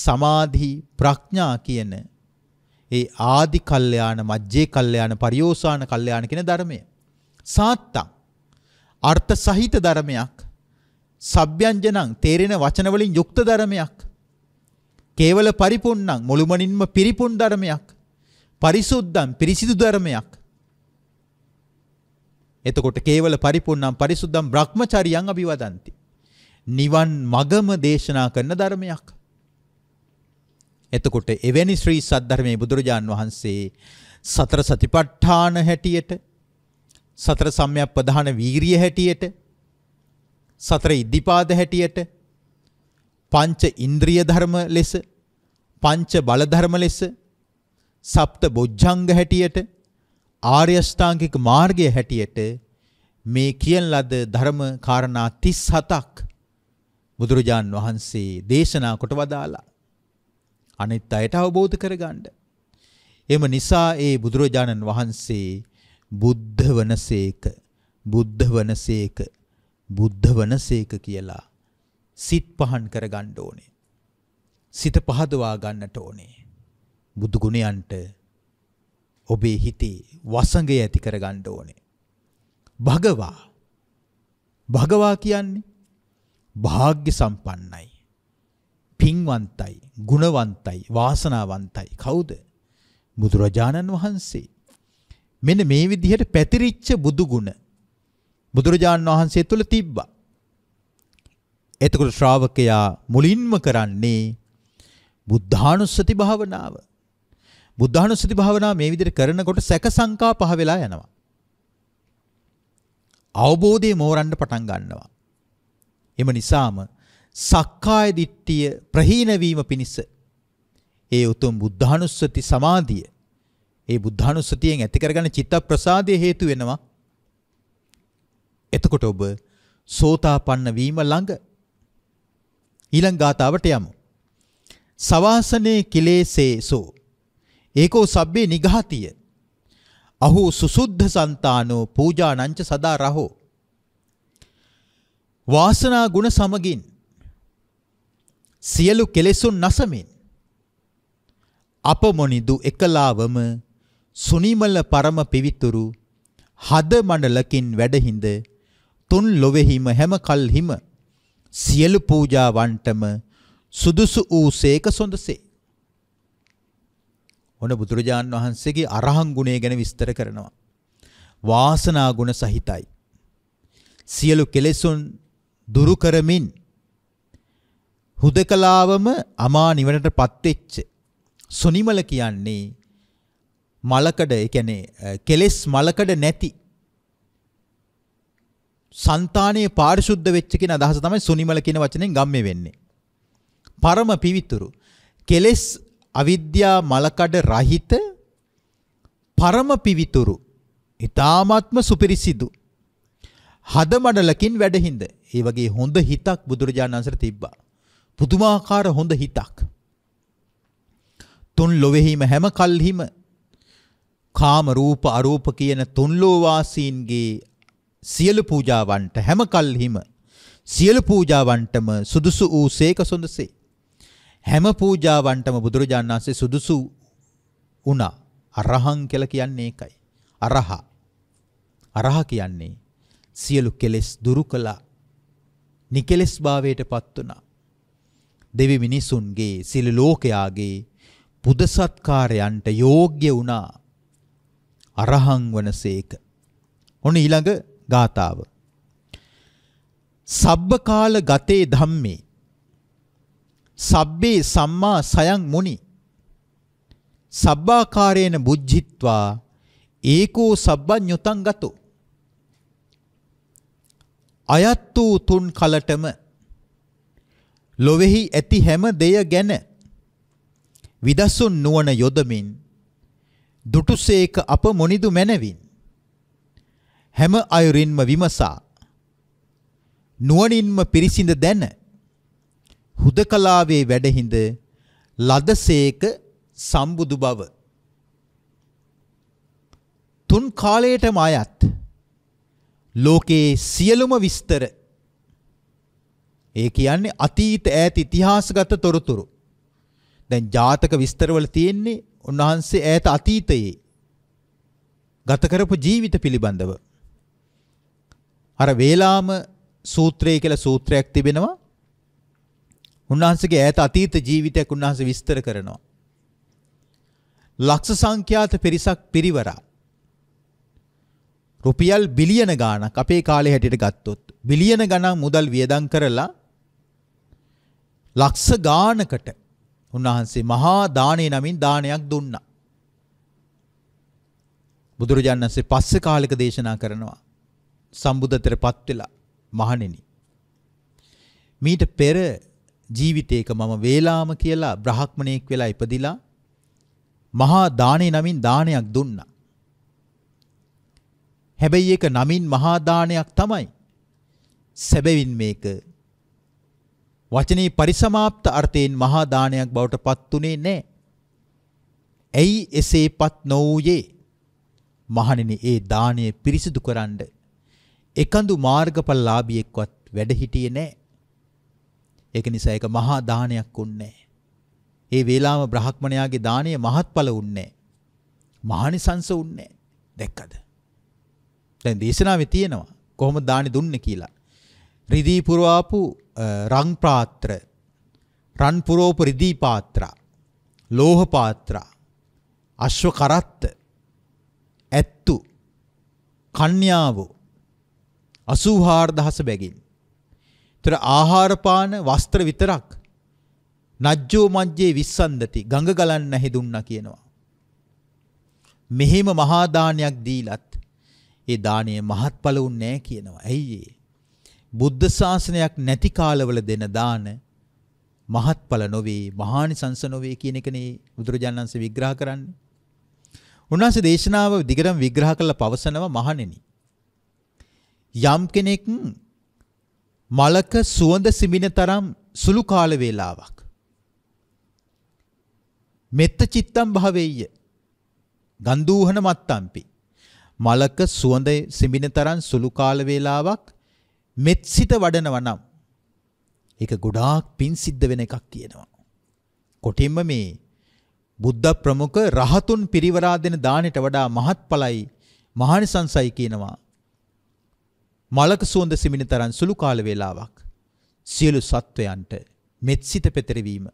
සමාධි, ප්‍රඥා කියන ඒ ආදි කල්යාණ, මජ්ජේ කල්යාණ, පරියෝසాన කල්යාණ කියන ධර්මය. සාත්තං අර්ථ සහිත ධර්මයක් සබ්යංජනං තේරෙන වචන වලින් යුක්ත ධර්මයක් කේවල පරිපුන්නං මුළුමනින්ම පිරිපුන් ධර්මයක් පරිසුද්ධං පිරිසිදු ධර්මයක් එතකොට කේවල පරිපුන්නම් පරිසුද්ධම් බ්‍රහ්මචරියන් අභිවදන්ති. නිවන් මගම දේශනා කරන ධර්මයක්. එතකොට එවැනි ශ්‍රී සද්ධර්මයේ බුදුරජාන් වහන්සේ සතර සතිපට්ඨාන හැටියට සතර සම්‍යක් ප්‍රධාන වීරිය හැටියට සතර ඉද්ධිපාද හැටියට පංච ඉන්ද්‍රිය ධර්ම ලෙස පංච බල ධර්ම ලෙස සප්ත බොජ්ජංග හැටියට ආර්ය අෂ්ටාංගික මාර්ගය හැටියට මේ කියන ලද ධර්ම කාරණා 37ක් බුදුරජාන් වහන්සේ දේශනා කොට වදාලා අනිත් අයට අවබෝධ කරගන්න. එම නිසා ඒ බුදුරජාණන් වහන්සේ බුද්ධ වනසේක බුද්ධ වනසේක බුද්ධ වනසේක කියලා සිත් පහන් කරගන්න ඕනේ. සිත පහදවා ගන්නට ඕනේ. බුදු ගුණයන්ට ඔබේ හිතේ වසඟය ඇති කරගන්න ඕනේ. භගවා භගවා කියන්නේ භාග්‍ය සම්පන්නයි. පින්වන්තයි, ගුණවන්තයි, වාසනාවන්තයි. කවුද? බුදුරජාණන් වහන්සේ. මෙන්න මේ විදිහට පැතිරිච්ච බුදු ගුණ බුදුරජාණන් වහන්සේ තුල තිබ්බා. එතකොට ශ්‍රාවකයා මුලින්ම කරන්නේ බුද්ධානුස්සති භාවනාව. බුද්ධානුස්සති භාවනාව මේ විදිහට කරනකොට සැක සංකා පහ වෙලා යනවා. අවබෝධය මෝරන්න පටන් ගන්නවා. එම නිසාම සක්කාය දිට්ඨිය ප්‍රහීන වීම පිණිස ඒ උතුම් බුද්ධානුස්සති සමාධිය ඒ බුද්ධානුස්සතියෙන් ඇති කරගන්න චිත්ත ප්‍රසාදය හේතු වෙනවා. එතකොට ඔබ සෝතාපන්න වීම ළඟ ඊළඟ ගාතාවට යමු. සවාසනේ කිලේසේසෝ ඒකෝ සබ්බේ නිඝාතිය අහු සුසුද්ධ సంతානෝ පූජානංච සදා රහෝ වාසනා ගුණ සමගින් සියලු කෙලෙසුන් නැසමින් අපමොනිදු එකලාවම සුනිමල පරම පිවිතුරු හද මණලකින් වැඩහිඳ තුන් ලොවෙහිම හැම කල්හිම සියලු පූජාවන්ටම සුදුසු වූ සේක සොඳසේ. ඔන බුදුරජාණන් වහන්සේගේ අරහං ගුණය ගැන විස්තර කරනවා. වාසනා ගුණ සහිතයි. සියලු කෙලෙසුන් දුරු කරමින් හුදකලාවම අමා නිවනට පත්වෙච්ච සුනිමල කියන්නේ මලකඩ ඒ කියන්නේ කෙලෙස් මලකඩ නැති సంతානයේ පාරිශුද්ධ වෙච්ච කියන අදහස තමයි සුනිමල කියන වචනෙන් ගම්මේ වෙන්නේ. පරම පිවිතුරු කෙලෙස් අවිද්‍යා මලකඩ රහිත පරම පිවිතුරු ඊ타මාත්ම සුපිරිසිදු හදමඩලකින් වැඩහිඳ ඒ වගේ හොඳ හිතක් බුදුරජාණන් වහන්සේට තිබ්බා. පුදුමාකාර හොඳ හිතක්. තුන් ලොවේහිම හැම කල්හිම කාම රූප අරූප කියන තුන් ලෝවාසීන්ගේ සියලු පූජාවන්ට හැම කල්හිම සියලු පූජාවන්ටම සුදුසු වූ සේක සොඳසේ හැම පූජාවන්ටම බුදුරජාණන් වහන්සේ සුදුසු වුණා අරහං කියලා කියන්නේ ඒකයි අරහ අරහ කියන්නේ සියලු කෙලෙස් දුරු කළා නිකෙලෙස් භාවයටපත් වුණා දෙවි මිනිසුන්ගේ සියලු ලෝකයාගේ පුද සත්කාරයන්ට යෝග්‍ය වුණා අරහං වනසේක. ඔන්න ඊළඟ ගාතාව. සබ්බකාල ගතේ ධම්මේ සබ්බේ සම්මා සයං මුනි සබ්බාකාරේන බුද්ධිත්වා ඒකෝ සබ්බඤ්ඤුතං ගතෝ අයත් වූ තුන් කලටම ලොවේහි ඇති හැම දෙය ගැන විදසුන් නුවණ යොදමින් දුටුසේක අප මොනිදු මැනවින් හැම අයුරින්ම විමසා නුවණින්ම පිරිසිඳ දැන හුදකලාවේ වැඩහිඳ ලදසේක සම්බුදු බව තුන් කාලයටම අයත් ලෝකයේ සියලුම විස්තර ඒ කියන්නේ අතීත ඈත ඉතිහාසගත තොරතුරු දැන් ජාතක විස්තරවල තියෙන්නේ උන්වහන්සේ ඈත අතීතයේ ගත කරපු ජීවිත පිළිබඳව අර වේලාම සූත්‍රය කියලා සූත්‍රයක් තිබෙනවා උන්වහන්සේගේ ඈත අතීත ජීවිතයක් උන්වහන්සේ විස්තර කරනවා ලක්ෂ සංඛ්‍යාත පිරිසක් පිරිවරා රුපියල් බිලියන ගාණක් අපේ කාලේ හැටියට ගත්තොත් බිලියන ගණන් මුදල් වියදම් කරලා ලක්ෂ ගාණකට උන්වහන්සේ මහා දානේ නමින් දානයක් දුන්නා. බුදුරජාණන් වහන්සේ පස්සේ කාලෙක දේශනා කරනවා සම්බුද්ධත්වයටපත් වෙලා මහණෙනි. මීට පෙර ජීවිතේක මම වේලාම කියලා බ්‍රහ්මණයෙක් වෙලා ඉපදිලා මහා දානේ නමින් දානයක් දුන්නා. හැබැයි ඒක නමින් මහා දානයක් තමයි. සැබවින් මේක වචනේ පරිසමාප්ත අර්ථයෙන් මහා දානයක් බවට පත්ුනේ නැහැ. ඇයි එසේපත් නොවූයේ? මහණෙනි ඒ දාණය පිරිසිදු කරන්න එකඳු මාර්ගඵලලාභියෙක්වත් වැඩ හිටියේ නැහැ. ඒක නිසා ඒක මහා දානයක් උන්නේ නැහැ. ඒ වේලාම බ්‍රහ්මණයාගේ දාණය මහත්ඵල උන්නේ නැහැ. මහානිසංස උන්නේ නැහැ. දැක්කද? දැන් දේශනාවේ තියෙනවා කොහොමද දානි දුන්නේ කියලා. රිදී පුරවාපු රං පාත්‍ර රන් පුරෝප රිදී පාත්‍රා ලෝහ පාත්‍රා අශ්ව කරත්ත ඇත්තු කන්‍යාවෝ අසූහාර් දහස බැගින්. තර ආහාරපාන වස්ත්‍ර විතරක් නජ්ජෝ මජ්ජයේ විස්සන්දති ගඟ ගලන්න හෙදුන්න කියනවා. මෙහෙම මහාදානයක් දීලත් ඒ දානය මහත්ඵල උන්නේ නෑ කියනවා. ඇයි ඒ? බුද්ධ ශාසනයක් නැති කාලවල දෙන දාන මහත්ඵල නොවේ මහානිසංස නොවේ කියන එකනේ බුදුරජාණන් වහන්සේ විග්‍රහ කරන්නේ. උන්වහන්සේ දේශනාව දිගටම විග්‍රහ කරලා පවසනවා මහණෙනි. යම් කෙනෙක් මලක සුවඳ සිඹින තරම් සුළු කාල වේලාවක් මෙත්ත චිත්තම් භවෙය්‍ය ගන්ධූහන මත්තම්පි මලක සුවඳ සිඹින තරම් සුළු කාල වේලාවක් මෙත් සිත වඩනවා නම් ඒක ගොඩාක් පින් සිද්ධ වෙන එකක් කියනවා. කොටින්ම මේ බුද්ධ ප්‍රමුඛ රහතුන් පිරිවරා දෙන දාණයට වඩා මහත්ඵලයි මහානිසංසයි කියනවා. මලක සුවඳ සිමින තරම් සුළු කාල වේලාවක් සියලු සත්වයන්ට මෙත්සිත පෙතරවීම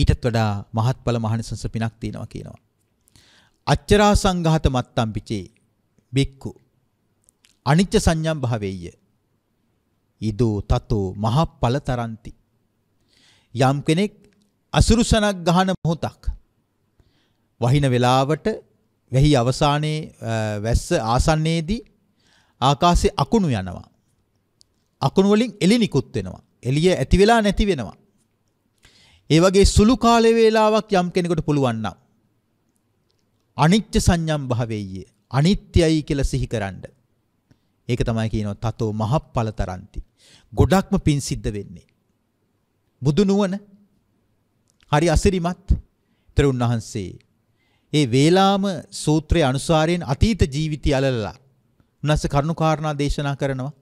ඊටත් වඩා මහත්ඵල මහානිසංස පිනක් තියෙනවා කියනවා. අච්චරා සංඝාත මත්තම්පිචේ බික්කු අනිච්ච සංඥම් භාවේය. ඉදෝ තතෝ මහප්ඵල තරಂತಿ. යම් කෙනෙක් අසුරුසනක් ගහන මොහොතක් වහින වෙලාවට වැහි අවසානයේ වැස්ස ආසන්නයේදී ආකාශයේ අකුණු යනවා. අකුණු වලින් එළි නිකුත් වෙනවා. එළිය ඇති වෙලා නැති වෙනවා. ඒ වගේ සුළු කාල වේලාවක් යම් කෙනෙකුට පුළුවන් නම් අනිත්‍ය සංඥම් භාවයේ අනිත්‍යයි කියලා සිහි කරන්නේ ඒක තමයි කියනවා තතෝ මහප්ඵල තරන්ති. ගොඩක්ම පින් සිද්ධ වෙන්නේ. බුදු නුවණ හරි අසිරිමත් තෙරුන් වහන්සේ ඒ වේලාම සූත්‍රයේ අනුසාරයෙන් අතීත ජීවිතය අලලලා උන්වස්ස කරුණු කාරණා දේශනා කරනවා.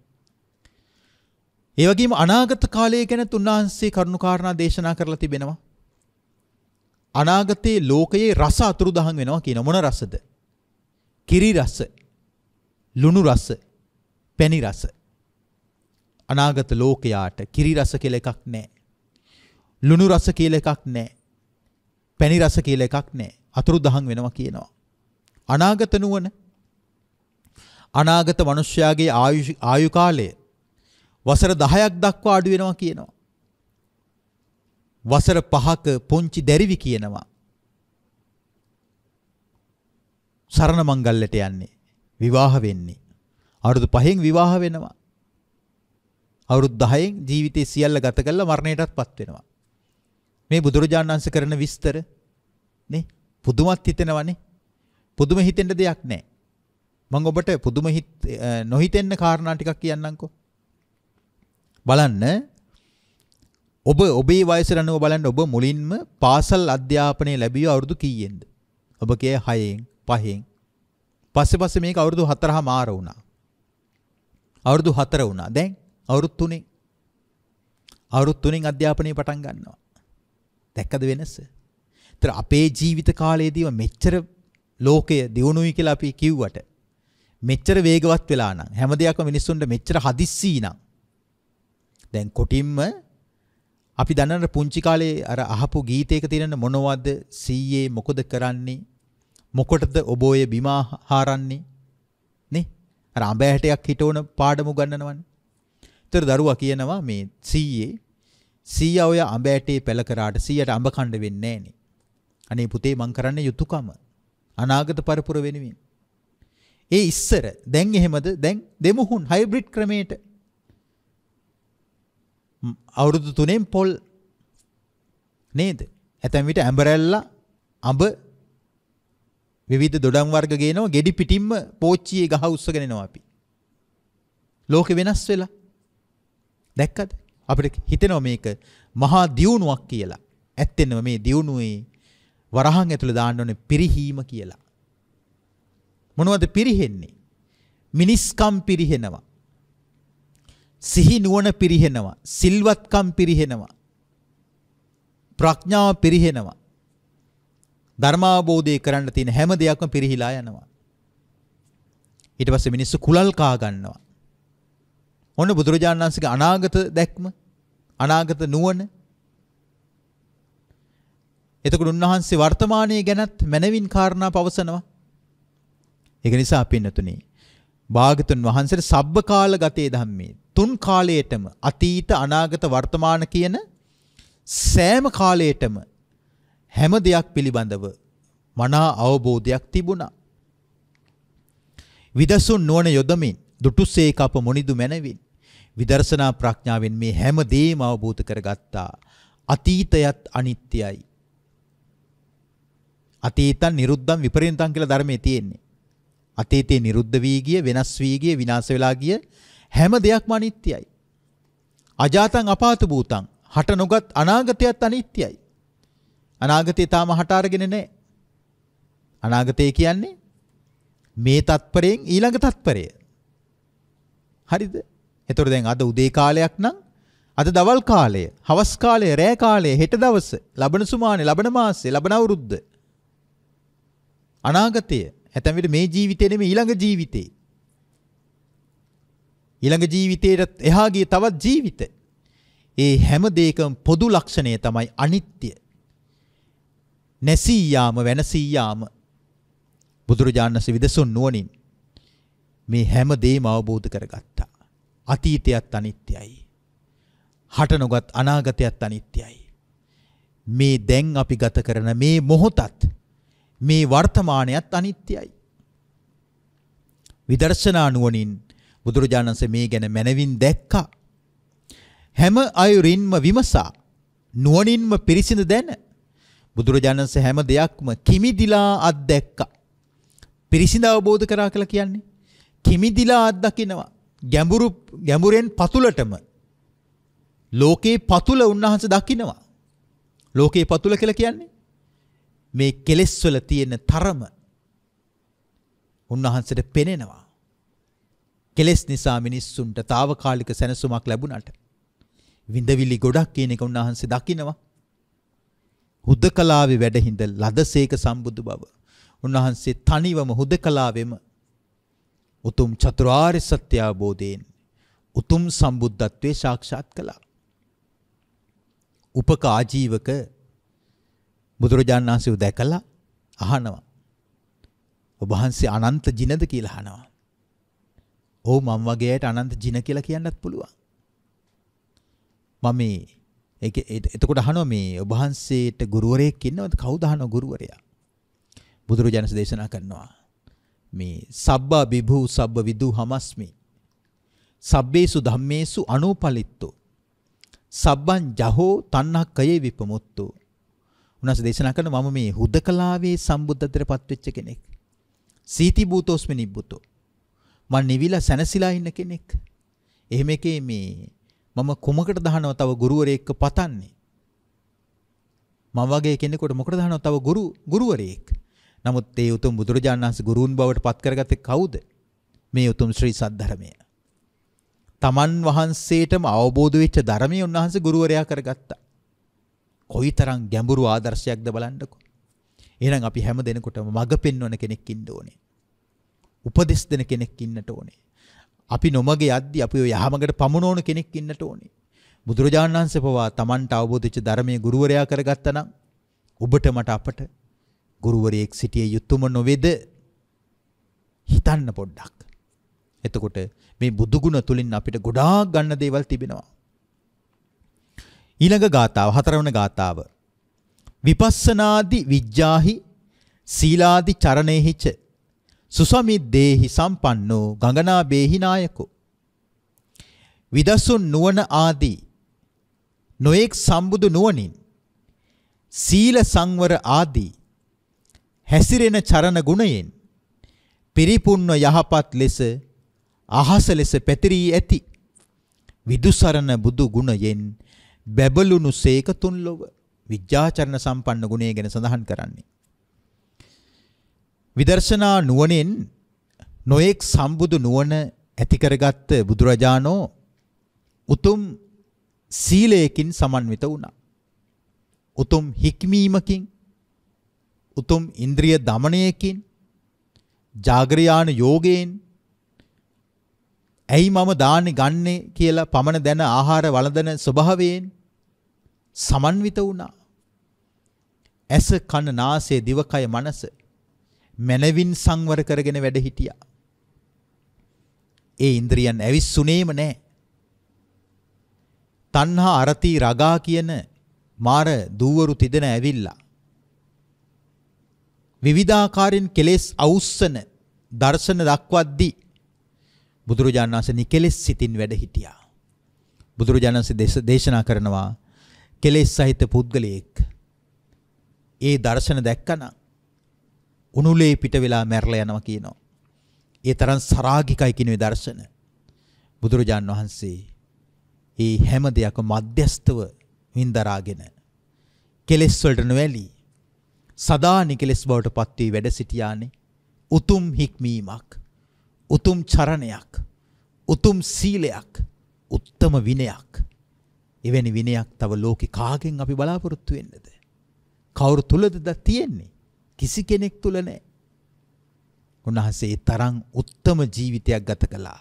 ඒ වගේම අනාගත කාලය ගැන උන්වහන්සේ කරුණු කාරණා දේශනා කරලා තිබෙනවා. අනාගතයේ ලෝකයේ රස අතුරුදහන් වෙනවා කියන මොන රසද? කිරි රස, ලුණු රස, පැණි රස. අනාගත ලෝකයාට කිරි රස කියලා එකක් නැහැ. ලුණු රස කියලා එකක් නැහැ. පැණි රස කියලා එකක් නැහැ. අතුරුදහන් වෙනවා කියනවා. අනාගත නුවණ අනාගත මිනිස්යාගේ ආයු කාලය වසර 10ක් දක්වා අඩු වෙනවා කියනවා. වසර 5ක පුංචි දැරිවි කියනවා. සරණ මංගල්ලට යන්නේ විවාහ වෙන්නේ අවුරුදු 5න් විවාහ වෙනවා. අවුරුදු 10න් ජීවිතේ සියල්ල ගත කරලා මරණයටත්පත් වෙනවා. මේ බුදුරජාණන් වහන්සේ කරන විස්තර නේ පුදුමත් හිතෙනවනේ. පුදුම හිතෙන්න දෙයක් නැහැ. මම ඔබට පුදුම හිත නොහිතෙන්න කාරණා ටිකක් කියන්නම්කෝ. බලන්න ඔබ ඔබේ වයසට අනුව බලන්න ඔබ මුලින්ම පාසල් අධ්‍යාපනය ලැබිය අවුරුදු කීයෙන්ද? ඔබ කියේ 6න්, 5න්. පස්සේ පස්සේ මේක අවුරුදු 4 මාර වුණා. අවුරුදු 4 වුණා. දැන් අවුරුදු 3. අවුරුදු 3න් අධ්‍යාපනය පටන් ගන්නවා. දැක්කද වෙනස? ඒතර අපේ ජීවිත කාලයේදීම මෙච්චර ලෝකය දියුණුයි කියලා අපි කිව්වට මෙච්චර වේගවත් වෙලා නම් හැම දෙයක්ම මිනිස්සුන්ට මෙච්චර හදිස්සි නම් දැන් කොටින්ම අපි දන්නන පුංචි කාලේ අර අහපු ගීතයක තියෙන මොනවද සීයේ මොකද කරන්නේ මොකටද ඔබ ඔය බිමා හාරන්නේ අර අඹ ඇටයක් හිටවන පාඩම උගන්වනවනේ. ඒතර දරුවා කියනවා මේ 100 100 ඔය අඹ ඇටේ පැල කරාට 100ට අඹ කණ්ඩ වෙන්නේ නැහනේ. අනේ පුතේ මං කරන්නේ යුතුයකම. අනාගත පරපුර වෙනුවෙන්. ඒ ඉස්සර දැන් එහෙමද දැන් දෙමුහුන් හයිබ්‍රිඩ් ක්‍රමයට අවුරුදු තුනෙන් පොල් නේද? ඇතැම් විට ඇඹරැල්ලා අඹ විවිධ දොඩම් වර්ග ගේනවා ගෙඩි පිටින්ම පෝච්චියේ ගහ උස්සගෙන එනවා අපි. ලෝකෙ වෙනස් වෙලා. දැක්කද? අපිට හිතෙනවා මේක මහා දියුණුවක් කියලා. ඇත්තෙන්ම මේ දියුණුවේ වරහන් ඇතුළේ දාන්න ඕනේ පිරිහීම කියලා. මොනවද පිරිහෙන්නේ? මිනිස්කම් පිරිහෙනවා. සිහි නුවණ පිරිහෙනවා. සිල්වත්කම් පිරිහෙනවා. ප්‍රඥාව පිරිහෙනවා. ධර්මාබෝධය කරන්න තියෙන හැම දෙයක්ම පිරිහිලා යනවා. ඊට පස්සේ මිනිස්සු කුලල් කා ගන්නවා. ඔන්න බුදුරජාණන් වහන්සේගේ අනාගත දැක්ම, අනාගත නුවණ. එතකොට උන්වහන්සේ වර්තමානයේ ගැනත් මනවින් කාරණා පවසනවා. ඒක නිසා පින්නතුනේ භාගතුන් වහන්සේට සබ්බකාල ගතේ ධම්මේ තුන් කාලයටම අතීත අනාගත වර්තමාන කියන සෑම කාලයටම හැම දෙයක් පිළිබඳව මනා අවබෝධයක් තිබුණා. විදසුන් නුවණ යොදමින් දුටුසේ කප මොනිදු මැනවින් විදර්ශනා ප්‍රඥාවෙන් මේ හැම දේම අවබෝධ කරගත්තා. අතීතයත් අනිත්‍යයි. අතීතං නිරුද්ධං විපරිණතං කියලා ධර්මයේ තියෙන්නේ. අතීතේ නිරුද්ධ වී ගිය, වෙනස් වී ගිය, විනාශ වෙලා ගිය හැම දෙයක්ම අනිත්‍යයි. අජාතං අපාත භූතං හට නොගත් අනාගතයත් අනිත්‍යයි. අනාගතේ තාම හට අරගෙන නැහැ. අනාගතය කියන්නේ මේ තත්පරයෙන් ඊළඟ තත්පරය. හරිද? එතකොට දැන් අද උදේ කාලයක් නම් අද දවල් කාලය, හවස් කාලය, රෑ කාලය, හෙට දවස, ලබන සුමානේ, ලබන මාසේ, ලබන අවුරුද්ද. අනාගතය. ඇතැම් විට මේ ජීවිතේ නෙමෙයි ඊළඟ ජීවිතේ. ඊළඟ ජීවිතේට එහා ගිය තවත් ජීවිත. ඒ හැම දෙයකම පොදු ලක්ෂණය තමයි අනිත්‍ය. නැසී යාම වෙනසී යාම බුදුරජාණන්සේ විදසුන් නුවණින් මේ හැම දෙයක්ම අවබෝධ කරගත්තා. අතීතයත් අනිත්‍යයි. හට නොගත් අනාගතයත් අනිත්‍යයි. මේ දැන් අපි ගත කරන මේ මොහොතත් මේ වර්තමානයත් අනිත්‍යයි. විදර්ශනා නුවණින් බුදුරජාණන්සේ මේ ගැන මනවින් දැක්කා. හැම අයුරින්ම විමසා නුවණින්ම පිරිසිඳ දැන බුදුරජාණන් හැම දෙයක්ම කිමිදිලා අත්දැක්කා. පිරිසිඳ අවබෝධ කරා කියලා කියන්නේ කිමිදිලා අත්දකිනවා. ගැඹුරු ගැඹුරෙන් පතුලටම ලෝකේ පතුල උන්වහන්සේ දකිනවා. ලෝකේ පතුල කියලා කියන්නේ මේ කෙලෙස් වල තියෙන තරම උන්වහන්සේට පෙනෙනවා. කෙලෙස් නිසා මිනිස්සුන්ට తాවකාලික සැනසුමක් ලැබුණාට විඳවිලි ගොඩක් කියන එක උන්වහන්සේ දකිනවා. හුදකලාවේ වැඩහිඳ ලදසේක සම්බුදු බව. උන්වහන්සේ තනිවම හුදකලාවෙම උතුම් චතුරාර්ය සත්‍ය අවබෝධයෙන් උතුම් සම්බුද්ධත්වයේ සාක්ෂාත් කළා. උපක ආජීවක බුදුරජාණන් වහන්සේව දැකලා අහනවා. ඔබ වහන්සේ අනන්ත ජිනද කියලා අහනවා. ඔව් මම වගේ අයට අනන්ත ජින කියලා කියන්නත් පුළුවන්. මම මේ ඒක එතකොට අහනවා මේ ඔබ වහන්සේට ගුරුවරයෙක් ඉන්නවද කවුද අහනවා ගුරුවරයා බුදුරජාණන් දේශනා කරනවා මේ සබ්බා විභූ සබ්බ විදූ හමස්මි සබ්බේසු ධම්මේසු අනුපලිත්තෝ සබ්බං ජහෝ තණ්හක්කයේ විපමුත්තෝ උනාස දේශනා කරන මම මේ හුදකලාවේ සම්බුද්ධත්වයටපත් වෙච්ච කෙනෙක් සීති භූතෝස්මි නිබ්බුතෝ මම නිවිලා සැනසීලා ඉන්න කෙනෙක් එහෙම එකේ මේ මම කුමකට දහනව තව ගුරුවරයෙක්ව පතන්නේ? මම වගේ කෙනෙකුට මොකටද දහනව තව ගුරු ගුරුවරයෙක්? නමුත් ඒ උතුම් බුදුරජාණන් වහන්සේ ගුරුන් බවට පත් කරගත්තේ කවුද? මේ උතුම් ශ්‍රී සද්ධර්මය. තමන් වහන්සේටම අවබෝධ වෙච්ච ධර්මයේ උන්වහන්සේ ගුරුවරයා කරගත්තා. කොයිතරම් ගැඹුරු ආදර්ශයක්ද බලන්නකෝ. එහෙනම් අපි හැම දිනෙකටම මඟ පෙන්වන කෙනෙක් ඉන්න ඕනේ. උපදෙස් දෙන කෙනෙක් ඉන්නට ඕනේ. අපි නොමග යද්දී අපි ඔය යහමගට පමුණවන කෙනෙක් ඉන්නට ඕනේ. බුදුරජාණන් වහන්සේ පවා Tamanට අවබෝධ වෙච්ච ධර්මයේ ගුරුවරයා කරගත්තනම් ඔබට මට අපට ගුරුවරයෙක් සිටියේ යුතුයම නොවේද? හිතන්න පොඩ්ඩක්. එතකොට මේ බුදුගුණ තුලින් අපිට ගොඩාක් ගන්න දේවල් තිබෙනවා. ඊළඟ ගාතාව හතරවන ගාතාව. විපස්සනාදි විජ්ජාහි සීලාදි චරණේහිච සුසමිද්දේහි සම්පන්නෝ ගංගනාබේහි නායකෝ විදසුන් නුවණ ආදී නොඑක් සම්බුදු නුවණින් සීල සංවර ආදී හැසිරෙන චරණ ගුණයෙන් පිරිපුන්ව යහපත් ලෙස අහස ලෙස පැතිරී ඇති විදුසරණ බුදු ගුණයෙන් බැබළුණු සේක තුන් ලොව විජ්ජාචරණ සම්පන්න ගුණය ගැන සඳහන් කරන්නේ විදර්ශනා නුවණෙන් නොඑක් සම්බුදු නුවණ ඇති කරගත්ත බුදුරජාණෝ උතුම් සීලයකින් සමන්විත වුණා. උතුම් හික්මීමකින් උතුම් ඉන්ද්‍රිය දමනයකින් ජාග්‍රයාන යෝගයෙන් ඇයි මම දානි ගන්නේ කියලා පමණ දැන ආහාර වළඳන ස්වභාවයෙන් සමන්විත වුණා. ඇස කන නාසය දිවකය මනස මනවින් සංවර කරගෙන වැඩ හිටියා. ඒ ඉන්ද්‍රියන් ඇවිස්සුනේම නැහැ. තණ්හා අරති රගා කියන මාර දූවරු තිදෙන ඇවිල්ලා. විවිධාකාරයෙන් කෙලෙස් අවුස්සන දර්ශන දක්වද්දී බුදුරජාණන් වහන්සේ නිකෙලෙස් සිතින් වැඩ හිටියා. බුදුරජාණන් වහන්සේ දේශනා කරනවා කෙලෙස් සහිත පුද්ගලයෙක් ඒ දර්ශන දැක්කනම් උණුලේ පිට වෙලා මැරලා යනවා කියනවා. ඒ තරම් සරාගිකයි කියන දර්ශන. බුදුරජාන් වහන්සේ ඒ හැම දෙයක්ම මධ්‍යස්තව වින්දරාගෙන කෙලෙස් වලට නොඇලී සදා නිකලෙස් බවට පත් වී වැඩ සිටියානේ උතුම් හික්මීමක් උතුම් චරණයක් උතුම් සීලයක් උත්තම විනයක් එවැනි විනයක් තව ලෝකේ කාගෙන් අපි බලාපොරොත්තු වෙන්නද කවුරු තුලද තියෙන්නේ කිසි කෙනෙක් තුල නැහැ. උන්වහන්සේ තරම් උත්තරම ජීවිතයක් ගත කළා.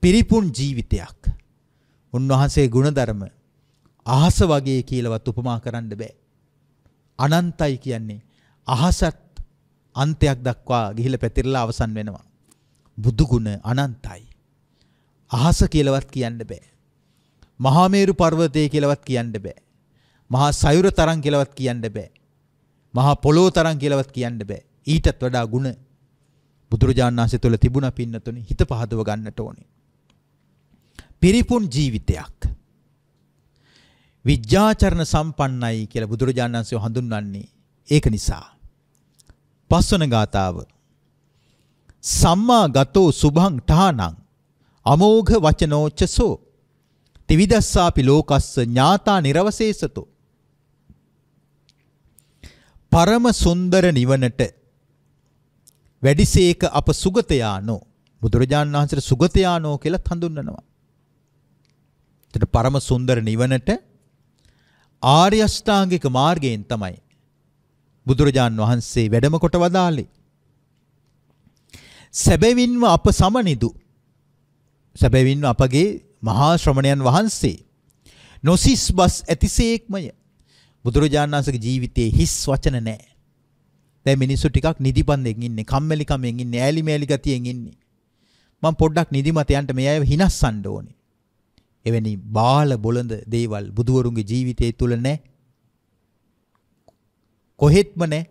පිරිපුන් ජීවිතයක්. උන්වහන්සේ ගුණධර්ම අහස වගේ කියලාවත් උපමා කරන්න බෑ. අනන්තයි කියන්නේ අහසත් අන්තයක් දක්වා ගිහිලා පැතිරලා අවසන් වෙනවා. බුදු ගුණ අනන්තයි. අහස කියලාවත් කියන්න බෑ. මහා මේරු පර්වතය කියලාවත් කියන්න බෑ. මහා සයුර තරම් කියලාවත් කියන්න බෑ. මහා පොළොව තරම් කියලාවත් කියන්න බෑ. ඊටත් වඩා ಗುಣ බුදුරජාණන් වහන්සේ තුළ තිබුණ පින්නතුනි හිත පහදව ගන්නට ඕනේ. පිරිපුන් ජීවිතයක්. විජ්ජාචරණ සම්පන්නයි කියලා බුදුරජාණන් වහන්සේ හඳුන්වන්නේ ඒක නිසා. පස්වන ගාතාව. සම්මා ගතෝ සුභං ඨානං අමෝඝ වචනෝච්චසෝ ත්‍රිවිදස්සාපි ලෝකස්ස ඥාතා නිරවශේෂතෝ පරම සුන්දර නිවනට වැඩිසේක අප සුගතයානෝ බුදුරජාණන් වහන්සේට සුගතයානෝ කියලා හඳුන්වනවා. එතකොට පරම සුන්දර නිවනට ආර්ය අෂ්ටාංගික මාර්ගයෙන් තමයි බුදුරජාණන් වහන්සේ වැඩම කොට වදාළේ. සැබවින්ම අප සමනිදු සැබවින්ම අපගේ මහා ශ්‍රමණයන් වහන්සේ නොසිස් බස් ඇතිසේක්මය බුදුරජාණන් වහන්සේගේ ජීවිතයේ හිස් වචන නැහැ. දැන් මිනිස්සු ටිකක් නිදිපන්දෙන් ඉන්නේ, කම්මැලි කමෙන් ඉන්නේ, ඈලි මෑලි ගතියෙන් ඉන්නේ. මම පොඩ්ඩක් නිදිමත යන්න මේ අය හිනස්සන්න ඕනේ. එවැනි බාල බොළඳ දේවල් බුදුවරුන්ගේ ජීවිතය තුල නැහැ. කොහෙත්ම නැහැ.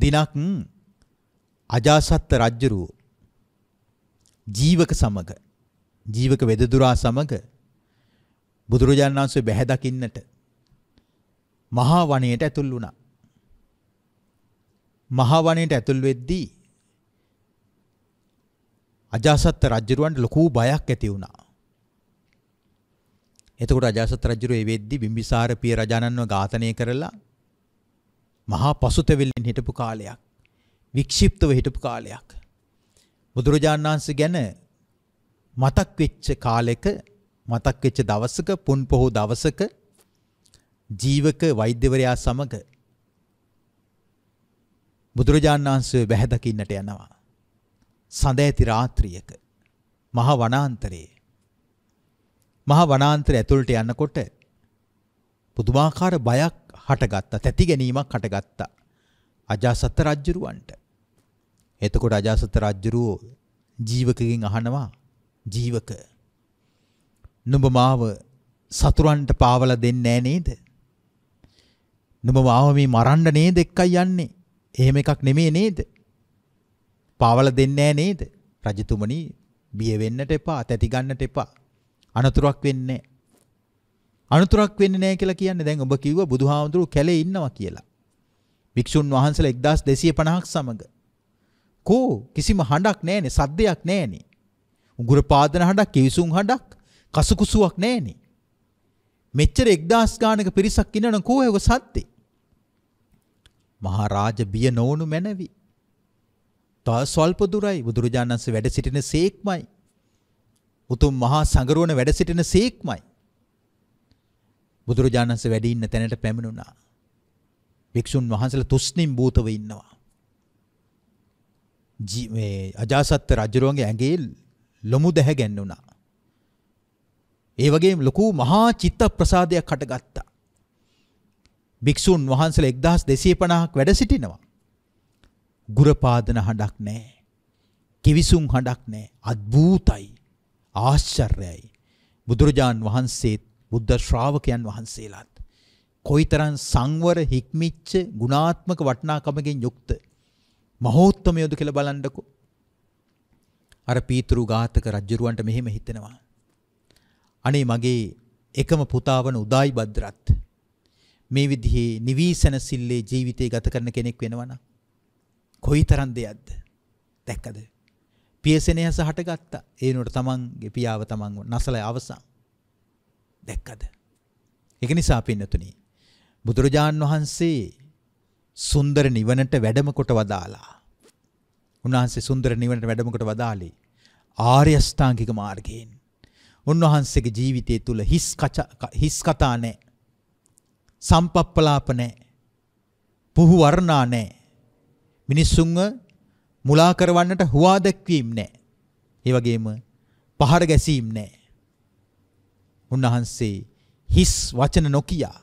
දිනක් අජාසත් රජුරුව ජීවක සමග ජීවක වෙදදුරා සමග බුදුරජාණන් වහන්සේ බැහැ දකින්නට මහා වනයේට ඇතුල් වුණා. මහා වනයේට ඇතුල් වෙද්දී අජාසත් රජුරවන්ට ලොකු බයක් ඇති වුණා. එතකොට අජාසත් රජුරෝ ඒ වෙද්දී බිම්බිසාර පිය රජාණන්ව ඝාතනය කරලා මහා පසුතැවිල්ලෙන් හිටපු කාලයක් වික්ෂිප්තව හිටපු කාලයක් බුදුරජාණන් වහන්සේ ගැන මතක් වෙච්ච කාලෙක මතක් වෙච්ච දවසක පුන් පොහෝ දවසක ජීවක වෛද්‍යවරයා සමග බුදුරජාණන් වහන්සේ බැහැ දකින්නට යනවා. සඳෑති රාත්‍රියක මහ වනාන්තරයේ මහ වනාන්තරය ඇතුළට යනකොට පුදුමාකාර බයක් හටගත්තා. තැති ගැනීමක් හටගත්තා. අජාසත් රජුරවන්ට. එතකොට අජාසත් රජුරෝ ජීවකගෙන් අහනවා ජීවක නුඹ මාව සතුරන්ට පාවලා දෙන්නේ නෑ නේද? නුඹ මාව මේ මරන්න නේද එක්කයි යන්නේ. එහෙම එකක් නෙමේ නේද? පාවල දෙන්නේ නේද? රජතුමනි බිය වෙන්නට එපා, තැති ගන්නට එපා. අනතුරක් වෙන්නේ අනතුරක් වෙන්නේ නැහැ කියලා කියන්නේ දැන් ඔබ කිව්වා බුදුහාමුදුරුවෝ කැලේ ඉන්නවා කියලා. වික්ෂුන් වහන්සේලා 1250ක් සමග. කෝ කිසිම හඬක් නැහැනේ, සද්දයක් නැහැනේ. උගුර පාදන හඬක්, කිවිසුම් හඬක්, කසුකුසුවක් නැහැනේ. මෙච්චර 1000 ගානක පිරිසක් ඉන්නවනම් කෝ ඒක සද්දේ? මහරාජ බිය නොවුණු මැනවි. තව සල්ප දුරයි බුදුරජාණන්ස වැඩ සිටින සේක්මයි. උතුම් මහා සංගරුවන වැඩ සිටින සේක්මයි. බුදුරජාණන්ස වැඩ ඉන්න තැනට පැමිණුණා. වික්ෂුන් වහන්සේලා තුස්නිම් භූතව ඉන්නවා. මේ අජාසත් රජුරුවන්ගේ ඇඟේ ලොමු දැහැ ගැන්නුණා. ඒ වගේම ලොකු මහා චිත්ත ප්‍රසාදයක් හටගත්තා. භික්ෂූන් වහන්සේලා 1250ක් වැඩ සිටිනවා. ගුරපාදන හඬක් නැහැ. කිවිසුම් හඬක් නැහැ. අద్භූතයි. ආශ්චර්යයි. බුදුරජාන් වහන්සේත් බුද්ධ ශ්‍රාවකයන් වහන්සේලාත් කොයිතරම් සංවර හික්මිච්ච ගුණාත්මක වටිනාකමකින් යුක්ත මහෝත්තමයෝද කියලා බලන්නකෝ. අර පීතුරු ඝාතක රජුරවන්ට මෙහෙම හිතෙනවා. අනේ මගේ එකම පුතා වන උදායි භද්‍රත් මේ විදිහේ නිවිසන සිල්ලේ ජීවිතය ගත කරන කෙනෙක් වෙනවනම් කොයිතරම් දෙයක්ද දැක්කද පියසෙනෙහස හටගත්තා ඒ නුට තමන්ගේ පියාව තමන්ව නසල අවසන් දැක්කද ඒක නිසා පින්නතුනි බුදුරජාන් වහන්සේ සුන්දර නිවනට වැඩම කොට වදාලා උන්වහන්සේ සුන්දර නිවනට වැඩම කොට වදාලේ ආර්ය අෂ්ටාංගික මාර්ගයෙන් උන්වහන්සේගේ ජීවිතය තුල හිස් කතා නැහැ සම්පප්පලාප නැහැ. පුහු වර්ණා නැහැ. මිනිස්සුන්ව මුලා කරවන්නට හුවා දැක්වීම නැහැ. ඒ වගේම පහර ගැසීම නැහැ. උන්වහන්සේ හිස් වචන නොකියා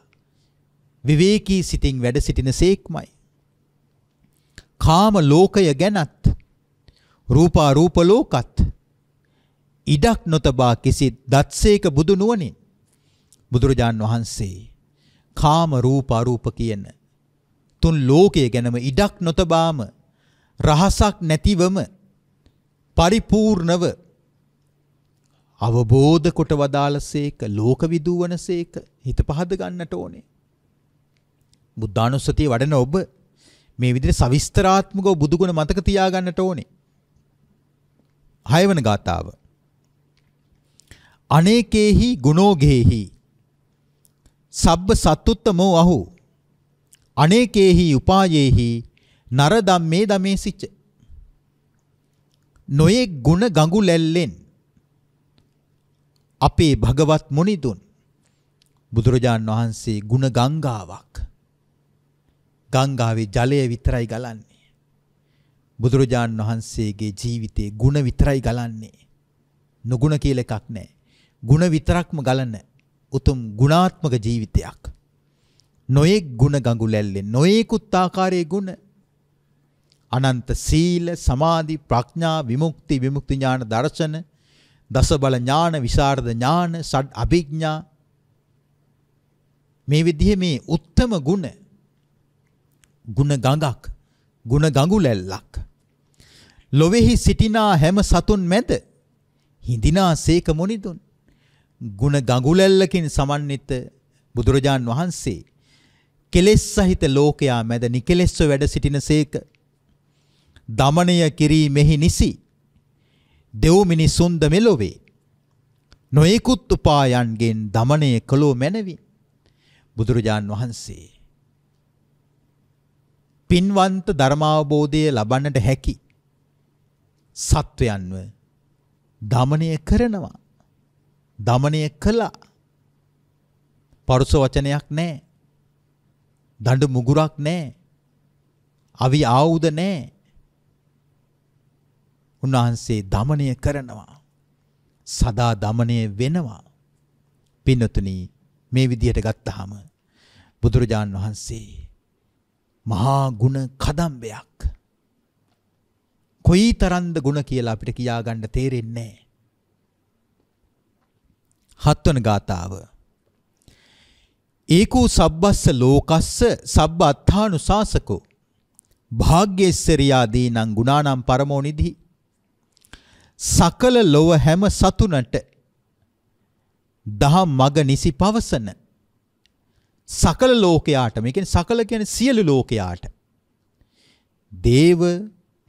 විවේකී සිතින් වැඩ සිටින සේක්මයි. කාම ලෝකය ගැනත් රූපා රූප ලෝකත් ඉඩක් නොතබා කිසි දත්සේක බුදු නුවණින් බුදුරජාන් වහන්සේ කාම රූප අරූප කියන තුන් ලෝකයේ ගැනම ඉඩක් නොතබාම රහසක් නැතිවම පරිපූර්ණව අවබෝධ කොට වදාළසේක ලෝකවිදූ වනසේක හිත පහද ගන්නට ඕනේ. බුද්ධානුස්සතිය වඩන ඔබ මේ විදිහට සවිස්තරාත්මකව බුදුගුණ මතක තියා ගන්නට ඕනේ. හයවන ගාතාව. අනේකේහි ගුණෝගේහි සබ්බ සත්තුත්තමෝ අහු අනේකේහි උපායේහි නර ධම්මේ ධමේ සිච්ච නොයේ ගුණ ගඟු ලැල්ලෙන් අපේ භගවත් මුනිදුන් බුදුරජාන් වහන්සේ ගුණ ගංගාවක් ගංගාවේ ජලය විතරයි ගලන්නේ බුදුරජාන් වහන්සේගේ ජීවිතේ ගුණ විතරයි ගලන්නේ නුගුණ කියලා එකක් නැහැ ගුණ විතරක්ම ගලන්නේ උතුම් ගුණාත්මක ජීවිතයක්. නොයෙක් ගුණ ගඟුලැල්ලේ නොයෙකුත් ආකාරයේ ගුණ අනන්ත සීල සමාධි ප්‍රඥා විමුක්ති විමුක්ති ඥාන දර්ශන දස බල ඥාන විසරද ඥාන සඩ් අභිඥා මේ විදිහේ මේ උත්තරම ගුණ ගුණ ගඟක් ගුණ ගඟුලැල්ලක් ලොවේහි සිටිනා හැම සතුන් මැද හිඳිනා සේක මොනිදුන් ಗುಣ ගඟුලැල්ලකින් සමන්විත බුදුරජාන් වහන්සේ කෙලෙස් සහිත ලෝකයා මැද නිකලෙස්ව වැඩ සිටිනසේක දමණය කිරීමෙහි නිසි දෙව් මිනිසුන්ද මෙලොවේ නොයෙකුත් උපායන්ගෙන් දමණය කළෝ මැනවි බුදුරජාන් වහන්සේ පින්වන්ත ධර්මාවබෝධය ලබන්නට හැකි සත්වයන්ව දමණය කරනවා දමනය කළා. පරුස වචනයක් නැහැ. දඬු මුගුරක් නැහැ. අවි ආයුධ නැහැ. උන්වහන්සේ දමනය කරනවා. සදා දමනය වෙනවා. පින්නතුනි මේ විදියට ගත්තාම බුදුරජාන් වහන්සේ මහා ගුණ කදම්බයක් කොයි තරම්ද ගුණ කියලා අපිට කියාගන්න තේරෙන්නේ නැහැ. හත්වන ගාථාව. ඒකෝ සබ්බස්ස ලෝකස්ස සබ්බ අත්ථානු ශාසකෝ. භාග්‍යස්සරයාදී නං ගුණානම් පරමෝනිදිහි. සකල ලොව හැම සතුනට දහම් මග නිසි පවසන. සකල ලෝකයාට මේකෙන් සකල කියන සියලු ලෝකයාට. දේව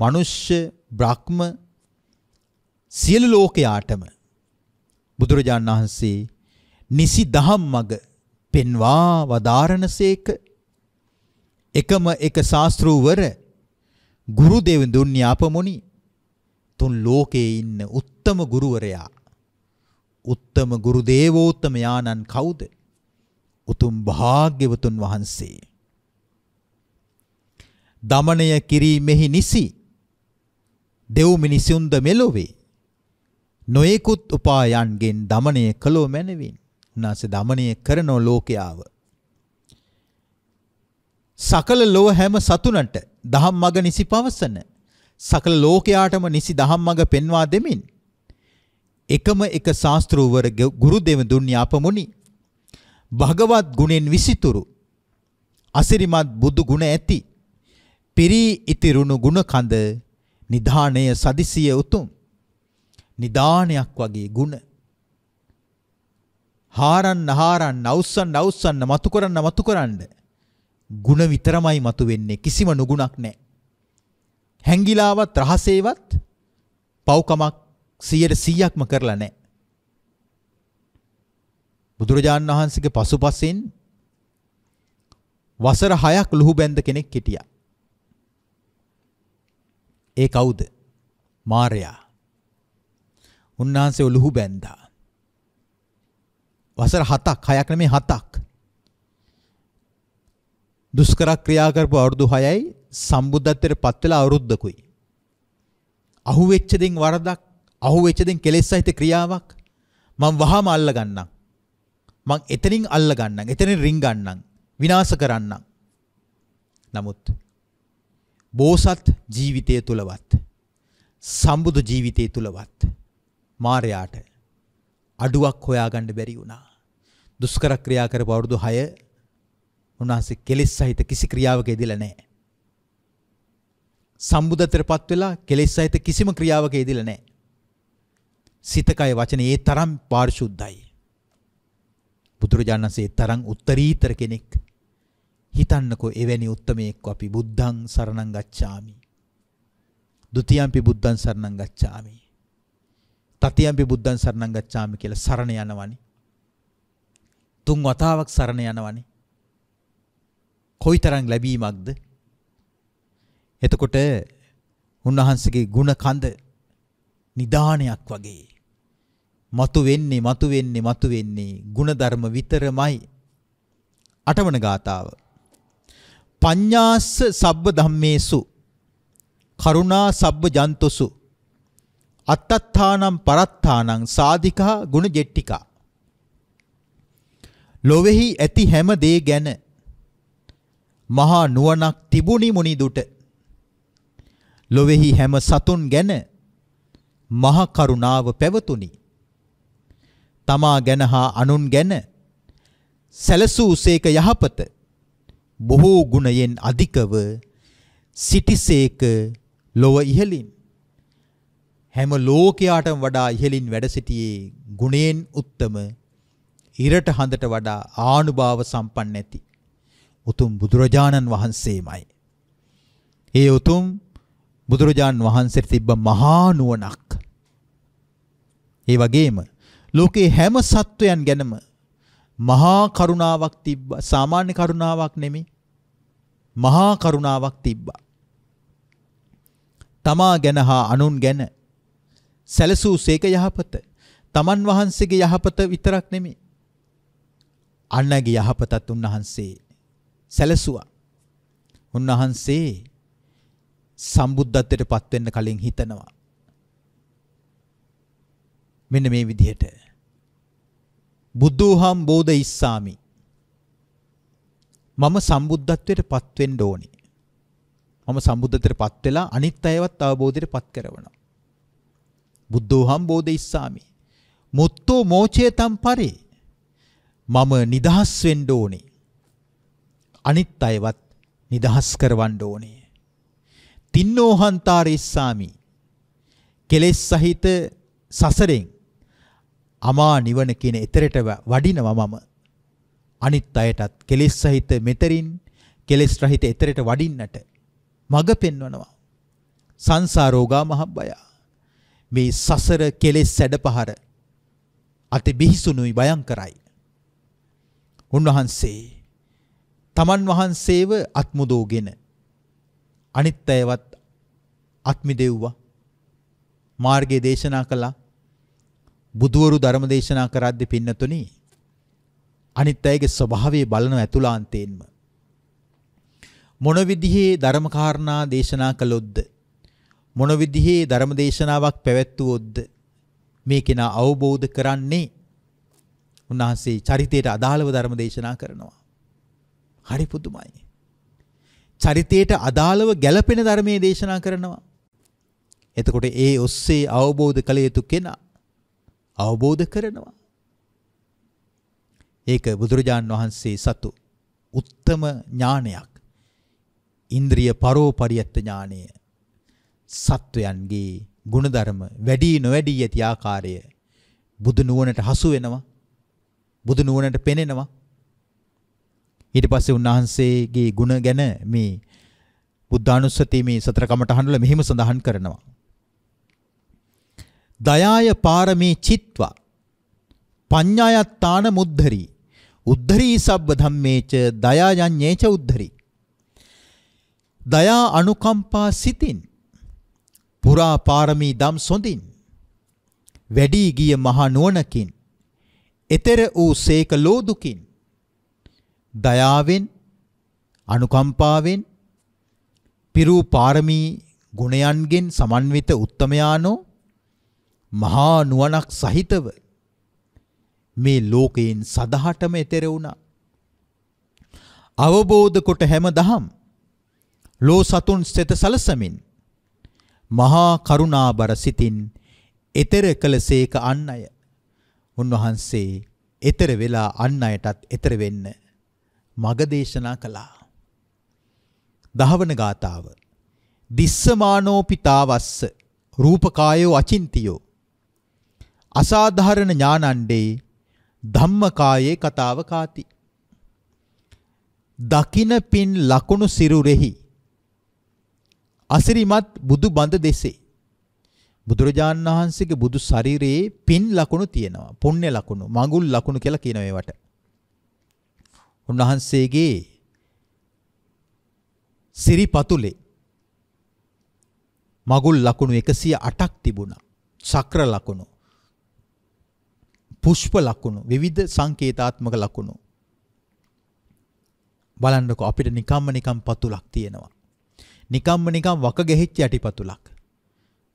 මනුෂ්‍ය බ්‍රහ්ම සියලු ලෝකයාටම බුදුරජාණන් වහන්සේ නිසි දහම් මඟ පෙන්වා වදාරණසේක එකම එක ශාස්ත්‍රූවර ගුරු දෙවිඳුන් ඥාපමුනි තුන් ලෝකේ ඉන්න උත්තම ගුරුවරයා උත්තම ගුරු දේවෝත්තම යානන් කවුද උතුම් භාග්‍යවතුන් වහන්සේ දමණය කිරීමෙහි නිසි දෙව් මිනිසුන්ද මෙලොවේ නොයෙකුත් උපායන්ගෙන් দমনය කළෝ මැනවින් උන්වහන්සේ দমনය කරනෝ ලෝකයාව සකල ලෝ හැම සතුනට දහම් මඟ නිසි පවසන සකල ලෝකයාටම නිසි දහම් මඟ පෙන්වා දෙමින් එකම එක ශාස්ත්‍රූවර ගුරු දෙවඳුන් යාපමුනි භගවත් ගුණෙන් විසිතුරු අසිරිමත් බුදු ගුණ ඇති පිරී ඉතිරුණු ගුණ කඳ නිධානය සදිසිය උතුම් නිදානයක් වගේ ಗುಣ. හාරන්න හාරන්න අවුස්සන්න අවුස්සන්න මතු කරන්න මතු කරන්න ಗುಣ විතරමයි මතු වෙන්නේ කිසිම නුගුණක් නැහැ. හැංගිලාවත් රහසේවත් පව්කමක් 100%ක්ම කරලා නැහැ. බුදුරජාණන් වහන්සේගේ පසුපසින් වසර 6ක් ලුහුබැඳ කෙනෙක් හිටියා. ඒ කවුද? මාරයා. උන්වහන්සේ ඔලුහු බැන්දා. වසර 7ක් 6ක් නෙමෙයි 7ක්. දුෂ්කර ක්‍රියා කරපු අවුරුදු 6යි සම්බුද්ධත්වයට පත් වෙලා අවුරුද්දකුයි. අහුවෙච්ච දෙයින් වරදක්, අහුවෙච්ච දෙයින් කෙලෙස් සහිත ක්‍රියාවක් මං වහාම අල්ලගන්නම්. මං එතනින් අල්ලගන්නම්, එතනින් රින් ගන්නම්, විනාශ කරන්නම්. නමුත් බෝසත් ජීවිතය තුලවත් සම්බුදු ජීවිතය තුලවත් මාරයාට අඩුවක් හොයාගන්න බැරි වුණා. දුෂ්කර ක්‍රියා කරපු අවුරුදු 6 උන්වහන්සේ කෙලෙස් සහිත කිසි ක්‍රියාවක යෙදිලා නැහැ. සම්බුද්ධත්වයටපත් වෙලා කෙලෙස් සහිත කිසිම ක්‍රියාවක යෙදිලා නැහැ. සිත කය වචන ඒ තරම් පාරිශුද්ධයි. බුදුරජාණන්සේ තරම් උත්තරීතර කෙනෙක්. හිතන්නකෝ එවැනි උත්තමයෙක්ව අපි බුද්ධං සරණං ගච්ඡාමි. ဒ ුතියම්පි බුද්ධං සරණං ගච්ඡාමි. තතියම්පි බුද්ධං සරණං ගච්ඡාමි කියලා සරණ යනවනි. තුන් වතාවක් සරණ යනවනි. කොයිතරම් ලැබීමක්ද? එතකොට උන්වහන්සේගේ ಗುಣ කඳ නිදානයක් වගේ මතු වෙන්නේ මතු වෙන්නේ මතු වෙන්නේ ಗುಣධර්ම විතරමයි අටවන ගාතාව පඤ්ඤාස්ස සබ්බ ධම්මේසු කරුණා සබ්බ ජන්තුසු අත්තත්තානම් පරත්තානම් සාධිකා ගුණ ජෙට්ටිකා. ලොවෙහි ඇති හැම දේ ගැන මහා නුවණක් තිබුණි මුනිදුට. ලොවෙහි හැම සතුන් ගැන මහ කරුණාව පැවතුණි. තමා ගැන හා අනුන් ගැන සැලසූසේක යහපත බොහෝ ගුණයෙන් අධිකව සිටිසේක ලොව ඉහලින් හැම ලෝකයාටම වඩා ඉහළින් වැඩ සිටියේ ගුණයෙන් උත්තම ඉරට හඳට වඩා ආනුභාව සම්පන්න ඇති උතුම් බුදුරජාණන් වහන්සේමයි. ඒ උතුම් බුදුරජාණන් වහන්සේට තිබ්බ මහා නුවණක්. ඒ වගේම ලෝකේ හැම සත්වයන් ගැනම මහා කරුණාවක් තිබ්බා. සාමාන්‍ය කරුණාවක් නෙමෙයි. මහා කරුණාවක් තිබ්බා. තමා ගැන හා අනුන් ගැන සැලසූසේක යහපත. තමන් වහන්සේගේ යහපත විතරක් නෙමෙයි. අන්නගේ යහපතත් උන්වහන්සේ සැලසුවා. උන්වහන්සේ සම්බුද්ධත්වයට පත් වෙන්න කලින් හිතනවා. මෙන්න මේ විදිහට බුදුහම් බෝධ ඉස්සාමි මම සම්බුද්ධත්වයට පත් වෙන්න ඕනේ. මම සම්බුද්ධත්වයට පත් වෙලා අනිත් අයවත් අවබෝධයට පත් කරවනවා. බුද්ධෝ හම්බෝධිස්සාමි. මුත්තෝ මෝචේතම් පරේ. මම නිදහස් වෙන්න ඕනේ. අනිත් අයවත් නිදහස් කරවන්න ඕනේ. තින්නෝහන්තාරේස්සාමි. කෙලෙස් සහිත සසරෙන් අමා නිවන කියන එතරට වඩිනවා මම. අනිත් අයටත් කෙලෙස් සහිත මෙතරින් කෙලෙස් රහිත එතරට වඩින්නට මඟ පෙන්වනවා. සංසාරෝගා මහබ්බයා. මේ සසර කෙලෙස් සැඩපහර අති බිහිසුණුයි භයංකරයි. උන්වහන්සේ තමන් වහන්සේව අත්මුදෝගෙන අනිත් අයවත් අත්මිදෙව්වා මාර්ගයේ දේශනා කළා බුදුවරු ධර්ම දේශනා කරද්දී පින්නතුනි අනිත් අයගේ ස්වභාවය බලන ඇතුළාන්තයෙන්ම මොන විදිහේ ධර්ම කාරණා දේශනා කළොත්ද මොන විදිහේ ධර්මදේශනාවක් පැවැත්වුවොත්ද මේ කෙනා අවබෝධ කරන්නේ උන්වහන්සේ චරිතයට අදාළව ධර්මදේශනා කරනවා. හරි පුදුමයි. චරිතයට අදාළව ගැළපෙන ධර්මයේ දේශනා කරනවා. එතකොට ඒ ඔස්සේ අවබෝධ කළ යුතු කෙනා අවබෝධ කරනවා. ඒක බුදුරජාන් වහන්සේ සතු උත්තම ඥානයක්. ඉන්ද්‍රිය පරෝපරියත් ඥානය සත්වයන්ගේ ගුණධර්ම වැඩි නොවැඩි යති ආකාරය බුදු නුවණට හසු වෙනවා බුදු නුවණට පෙනෙනවා ඊට පස්සේ උන්වහන්සේගේ ගුණ ගැන මේ බුද්ධානුස්සති මේ සතර කමඨහනල මෙහිම සඳහන් කරනවා දයාය පාරමී චිත්වා පඤ්ඤායත්තාන මුද්ධරි උද්ධරී සබ්බ ධම්මේච දයායඤ්ඤේච උද්ධරි දයා අනුකම්පා සිතින් පුරා පාරමී දම් සොඳින් වැඩී ගිය මහා නුවණකින් එතෙර වූ සේක ලෝදුකින් දයාවෙන් අනුකම්පාවෙන් පිරූ පාරමී ගුණයන්ගෙන් සමන්විත උත්තමයානෝ මහා නුවණක් සහිතව මේ ලෝකයෙන් සදහටම එතෙර වුණා අවබෝධ කොට හැම දහම් ලෝ සතුන් සෙත සලසමින් මහා කරුණාබර සිතින් එතර කළසේක අන් අය. උන්වහන්සේ එතර වෙලා අන් අයටත් එතර වෙන්න මග දේශනා කළා. දහවන ගාතාව. දිස්සමානෝ පිතාවස්ස රූපකායෝ අචින්තියෝ. අසාධාරණ ඥානණ්ඩේ ධම්මකායේ කතාව කාති. දකින පින් ලකුණු සිරුරෙහි අසිරිමත් බුදු බඳ දෙසේ. බුදුරජාණන් වහන්සේගේ බුදු ශරීරයේ පින් ලකුණු තියෙනවා. පුණ්‍ය ලකුණු, මඟුල් ලකුණු කියලා කියන ඒවට. උන්වහන්සේගේ සිරිපතුලේ මඟුල් ලකුණු 108ක් තිබුණා. චක්‍ර ලකුණු, පුෂ්ප ලකුණු, විවිධ සංකේතාත්මක ලකුණු. බලන්නකො අපිට නිකම්ම නිකම් පතුලක් තියෙනවා. නිකම්ම නිකම් වක ගෙහිච්ච යටිපතුලක්.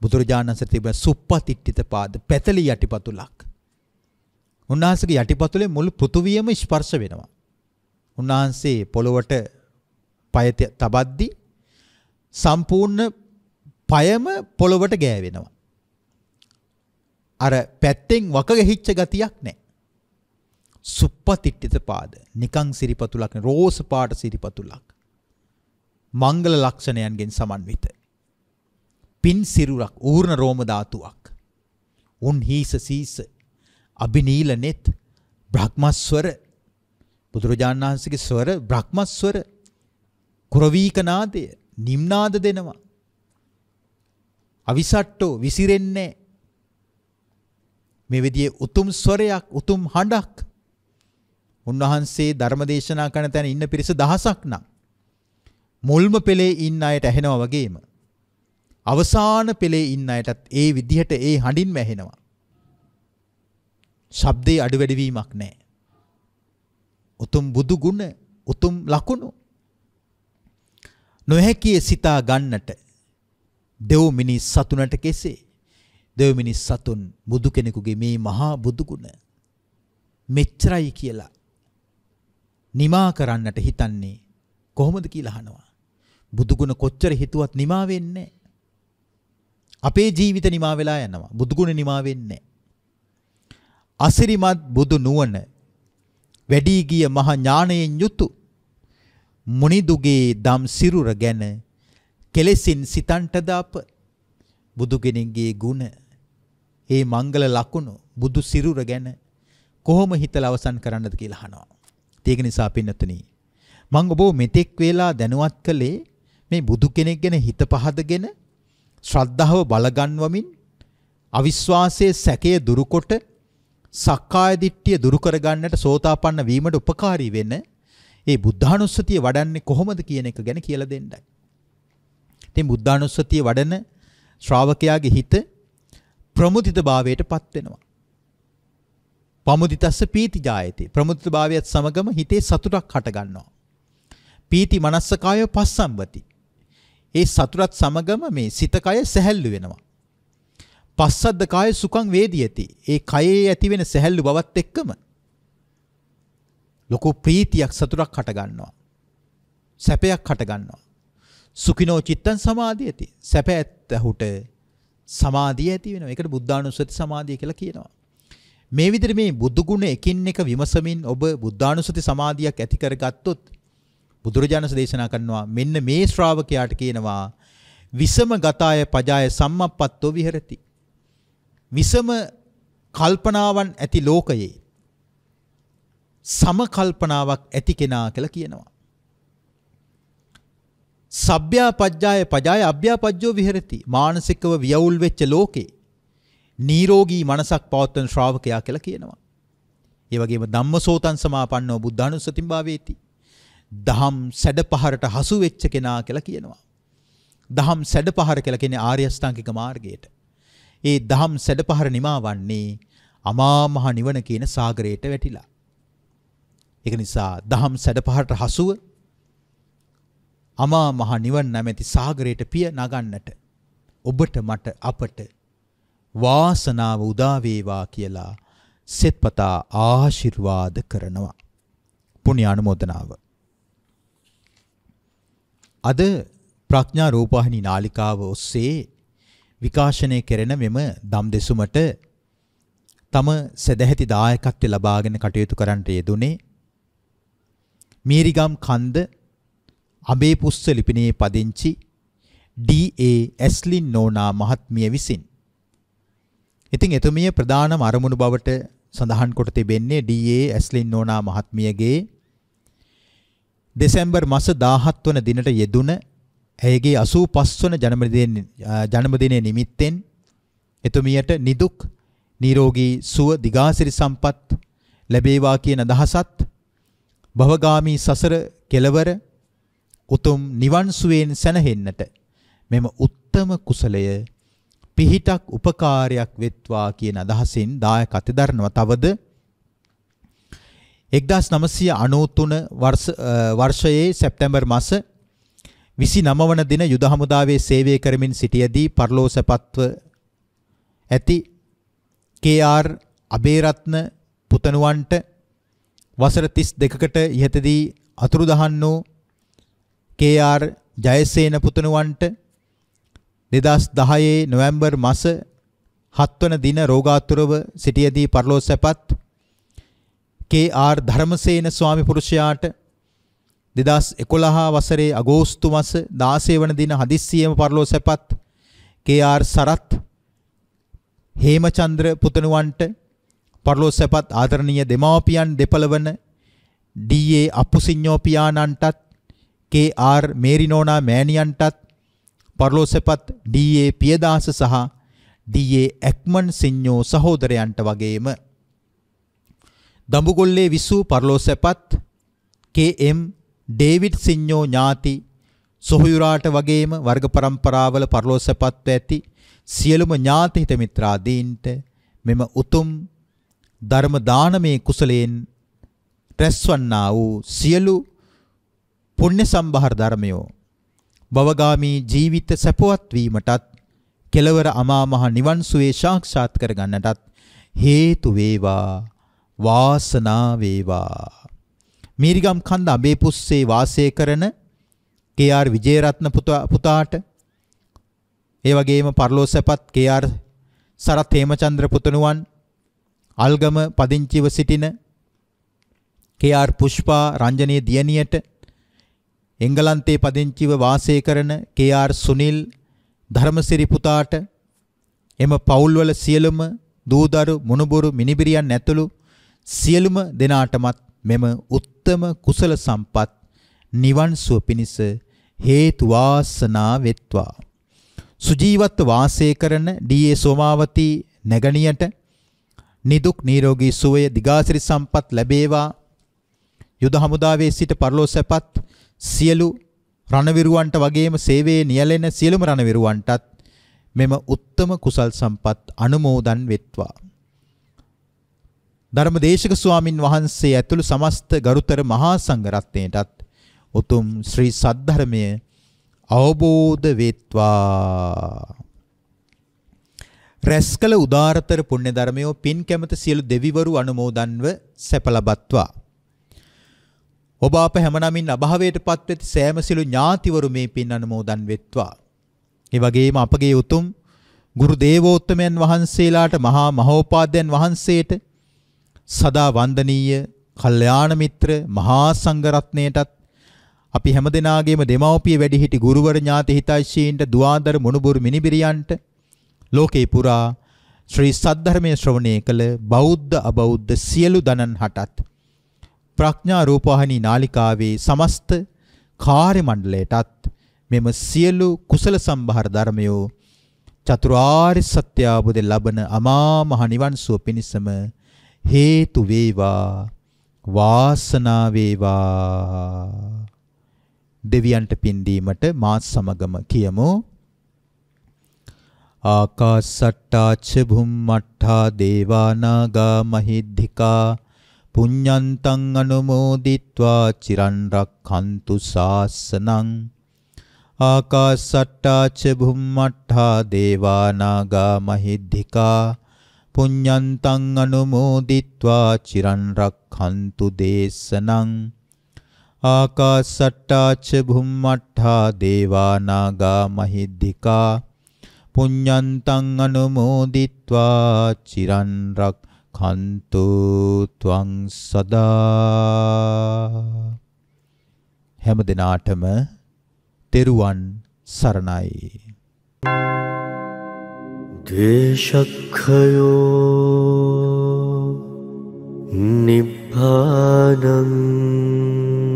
බුදුරජාණන්ස තිබ සුප්පතිට්ඨිත පාද පැතලි යටිපතුලක්. උන්වහන්සේගේ යටිපතුලේ මුළු පෘථුවියම ස්පර්ශ වෙනවා. උන්වහන්සේ පොළොවට පය තබද්දී සම්පූර්ණ පයම පොළොවට ගෑවෙනවා. අර පැත්තෙන් වක ගෙහිච්ච ගතියක් නැහැ. සුප්පතිට්ඨිත පාද නිකං සිරිපතුලක් රෝස පාට සිරිපතුලක්. මංගල ලක්ෂණයන්ගෙන් සමන්විත. පින් සිරුරක් ඌර්ණ රෝම ධාතුවක්. උන් හීස සීස අබිනීල නෙත් බ්‍රහ්මස්වර බුදුරජාණන් වහන්සේගේ ස්වර බ්‍රහ්මස්වර කුරවීක නාදය නිම්නාද දෙනවා. අවිසට්ටෝ විසිරෙන්නේ මේ විදිහේ උතුම් ස්වරයක් උතුම් හඬක් උන්වහන්සේ ධර්ම දේශනා කරන තැන ඉන්න පිරිස දහසක් නම් මුල්ම පෙළේ ඉන්න අයට ඇහෙනවා වගේම අවසාන පෙළේ ඉන්න අයටත් ඒ විදිහට ඒ හඬින්ම ඇහෙනවා. ශබ්දේ අඩු වැඩි වීමක් නැහැ. උතුම් බුදු ගුණ, උතුම් ලකුණු නොහැකිය සිතා ගන්නට දෙව් මිනිස් සතුනට කෙසේ දෙව් මිනිස් සතුන් බුදු කෙනෙකුගේ මේ මහා බුදු ගුණ මෙච්චරයි කියලා නිමා කරන්නට හිතන්නේ කොහොමද කියලා අහනවා බුදුගුණ කොච්චර හිතුවත් නිමා වෙන්නේ අපේ ජීවිත නිමා වෙලා යනවා. බුදුගුණ නිමා වෙන්නේ අසිරිමත් බුදු නුවණ වැඩි ගිය මහ ඥාණයෙන් යුතු මුනිදුගේ දම් සිරුර ගැන කෙලෙසින් සිතන්ට දාප බුදුගෙනගේ ගුණ ඒ මංගල ලකුණු බුදු සිරුර ගැන කොහොම හිතලා අවසන් කරන්නද කියලා අහනවා. ඒක නිසා පින්නතුනි මම ඔබ මෙතෙක් වේලා දැනුවත් කළේ මේ බුදු කෙනෙක් ගැන හිත පහදගෙන ශ්‍රද්ධාව බලගන්වමින් අවිශ්වාසයේ සැකය දුරුකොට සක්කාය දිට්ඨිය දුරු කරගන්නට සෝතාපන්න වීමට උපකාරී වෙන ඒ බුද්ධානුස්සතිය වඩන්නේ කොහොමද කියන එක ගැන කියලා දෙන්නයි. ඉතින් බුද්ධානුස්සතිය වඩන ශ්‍රාවකයාගේ හිත ප්‍රමුදිත භාවයටපත් වෙනවා. පමුදිතස්ස පීති ජායති. ප්‍රමුදිත භාවයත් සමගම හිතේ සතුටක් හටගන්නවා. පීති මනස්සකාය පස්සම්වති. ඒ සතුටත් සමගම මේ සිත කය සැහැල්ලු වෙනවා. පස්සද්ද කාය සුඛං වේදියති. ඒ කයේ ඇති වෙන සැහැල්ලු බවත් එක්කම ලොකු ප්‍රීතියක් සතුටක් හට ගන්නවා. සැපයක් හට ගන්නවා. සුඛිනෝ චිත්තං සමාධියති. සැප ඇත්තහුට සමාධිය ඇති වෙනවා. ඒකට බුද්ධානුස්සති සමාධිය කියලා කියනවා. මේ විදිහට මේ බුදු ගුණ එකින් එක විමසමින් ඔබ බුද්ධානුස්සති සමාධියක් ඇති කරගත්තොත් බුදුරජාණන් දේශනා කරනවා මෙන්න මේ ශ්‍රාවකයාට කියනවා විසම ගතාය පජාය සම්මප්පත්තෝ විහෙරති. විසම කල්පනාවන් ඇති ලෝකයේ සම කල්පනාවක් ඇති කෙනා කියලා කියනවා. සබ්භ්‍යා පජ්ජාය පජාය අභ්‍යාපජ්ජෝ විහෙරති. මානසිකව වියවුල් වෙච්ච ලෝකේ නීරෝගී මනසක් පවත්වන ශ්‍රාවකයා කියලා කියනවා. ඒ වගේම ධම්මසෝතං සමාපන්නෝ බුද්ධානුස්සතිම් භාවේති. දහම් සැඩපහරට හසු වෙච්ච කෙනා කියලා කියනවා. දහම් සැඩපහර කියලා කියන්නේ ආර්ය අෂ්ටාංගික මාර්ගයට. ඒ දහම් සැඩපහර නිමා වන්නේ අමා මහ නිවන කියන සාගරයට වැටිලා. ඒක නිසා දහම් සැඩපහරට හසුව අමා මහ නිවන් නැමැති සාගරයට පිය නගන්නට ඔබට මට අපට වාසනාව උදා වේවා කියලා සෙත්පතා ආශිර්වාද කරනවා. පුණ්‍ය අනුමೋದනාව අද ප්‍රඥා රූපවාහිනී නාලිකාව ඔස්සේ විකාශනය කෙරෙන මෙම දම් දෙසුමට තම සදැහැති දායකත්වය ලබාගෙන කටයුතු කරන්නට යෙදුනේ මීරිගම් කන්ද අබේපුස්ස ලිපිණේ පදිංචි ඩී.ඒ. ඇස්ලින් නෝනා මහත්මිය විසින්. ඉතින් එතුමිය ප්‍රධානම අරමුණු බවට සඳහන් කොට තිබෙන්නේ ඩී.ඒ. ඇස්ලින් නෝනා මහත්මියගේ දෙසැම්බර් මස 17 වන දිනට යෙදුන ඇයගේ 85 වන ජන්මදින ජන්මදිනයේ නිමිත්තෙන් එතුමියට නිදුක් නිරෝගී සුව දිගාසිරි සම්පත් ලැබේවා කියන අදහසත් භවගාමී සසර කෙලවර උතුම් නිවන් සුවයෙන් සැනහෙන්නට මෙම උත්තම කුසලය පිහිටක් උපකාරයක් වෙත්වා කියන අදහසින් දායකත්ව දරනවා. තවද 1993 වර්ෂයේ සැප්තැම්බර් මාස 29 වන දින යුද හමුදාවේ සේවය කරමින් සිටියදී පරලෝ සැපත්ව ඇති KR අබේරත්න පුතණුවන්ට වසර 32කට ඉහතදී අතුරුදහන් වූ KR ජයසේන පුතණුවන්ට 2010 නොවැම්බර් මාස 7 වන දින රෝගාතුරව සිටියදී පරලෝසැපත් කේ.ආර්. ධර්මසේන ස්වාමි පුරුෂයාට 2011 වසරේ අගෝස්තු මාස 16 වන දින හදිස්සියෙම පරලෝසැපත් කේ.ආර්. සරත් හේමචන්ද්‍ර පුතණුවන්ට පරලෝසැපත් ආදරණීය දෙමාපියන් දෙපළවන ඩී.ඒ. අප්පුසිඤ්ඤෝ පියාණන්ටත් කේ.ආර්. මේරිනෝනා මෑණියන්ටත් පරලෝසැපත් ඩී.ඒ. පියදාස සහ ඩී.ඒ. ඇක්මන් සිඤ්ඤෝ සහෝදරයන්ට වගේම දඹුගොල්ලේ විසූ පරලෝසැපත් KM ඩේවිඩ් සිඤ්ඤෝ ඥාති සොහයුරාට වගේම වර්ග પરම්පරාවල පරලෝසැපත් ඇති සියලුම ඥාති හිත මිත්‍රාදීන්ට මෙම උතුම් ධර්ම දානමේ කුසලයෙන් රැස්වන්නා වූ සියලු පුණ්‍ය සම්භාර ධර්මයෝ භවගාමී ජීවිත සැපවත් වීමටත් කෙලවර අමා මහ නිවන් සුවේ සාක්ෂාත් කරගන්නටත් හේතු වේවා වාසනා වේවා. මීරිගම් කන්ද අබේපුස්සේ වාසය කරන කේ.ආර්. විජේරත්න පුතාට ඒ වගේම පරලෝසැපත් කේ.ආර්. සරත් හේමචන්ද්‍ර පුතණුවන් අල්ගම පදිංචිව සිටින කේ.ආර්. පුෂ්පා රංජනී දියණියට එංගලන්තයේ පදිංචිව වාසය කරන කේ.ආර්. සුනිල් ධර්මසිරි පුතාට එම පවුල්වල සියලුම දූදරු මුණුබුරු මිනිබිරියන් ඇතුළු සියලුම දෙනාටමත් මෙම උත්තම කුසල සම්පත් නිවන් සුව පිණිස හේතු වාසනා වෙත්වා. සුජීවත්ව වාසය කරන ඩී.ඒ. සෝමාවති නැගණියට නිදුක් නිරෝගී සුවය දිගාසිරි සම්පත් ලැබේවා. යුද හමුදාවේ සිට පරලෝසැපත් සියලු රණවිරුවන්ට වගේම සේවයේ නියැලෙන සියලුම රණවිරුවන්ටත් මෙම උත්තම කුසල් සම්පත් අනුමෝදන් වෙත්වා. ධර්මදේශක ස්වාමින් වහන්සේ ඇතුළු සමස්ත ගරුතර මහා සංඝරත්නයටත් උතුම් ශ්‍රී සද්ධර්මය අවබෝධ වේත්වා රැස්කල උදාරතර පුණ්‍ය ධර්මයෝ පින් කැමත සියලු දෙවිවරු අනුමෝදන්ව සැප ලබත්වා. ඔබ අප හැමනමින් අභාවයට පත්වෙති සෑම සිළු ඥාතිවරු මේ පින් අනුමෝදන් වෙත්වා. ඒ වගේම අපගේ උතුම් ගුරු දේවෝත්තමයන් වහන්සේලාට මහා මහෝපාද්‍යයන් වහන්සේට සදා වන්දනීය කල්යාණ මිත්‍ර මහා සංඝ රත්නයටත් අපි හැමදෙනාගේම දෙමව්පිය වැඩිහිටි ගුරුවර ඥාති හිතයිශීන්ට දුආදර මුණුබුරු මිනිබිරියන්ට ලෝකේ පුරා ශ්‍රී සද්ධර්මයේ ශ්‍රවණය කළ බෞද්ධ අබෞද්ධ සියලු දනන් හටත් ප්‍රඥා රූපවාහිනී නාලිකාවේ සමස්ත කාර්ය මණ්ඩලයටත් මෙම සියලු කුසල සම්භාර ධර්මයෝ චතුරාර්ය සත්‍ය අවබෝධය ලබන අමා මහ නිවන් සුව පිණිසම හේතු වේවා වාසනාව වේවා දෙවියන්ට පින් දීමට මාත් සමගම කියමු ආකාසට්ටා ච භුම්මට්ටා දේවානාගා මහිද්దికා පුඤ්ඤන්තං අනුමෝදිත්වා චිරන් රක්ඛන්තු සාසනං ආකාසට්ටා ච භුම්මට්ටා දේවානාගා මහිද්దికා පුඤ්ඤන්තං අනුමෝදිත්වා චිරන් රක්ඛන්තු දේශනං ආකාසට්ටා ච භුම්මට්ඨා දේවානාගා මහිද්దికා පුඤ්ඤන්තං අනුමෝදිත්වා චිරන් රක්ඛන්තු ත්වං සදා හැම දිනාටම තෙරුවන් සරණයි Thank you. द्वे सखयो निभाम्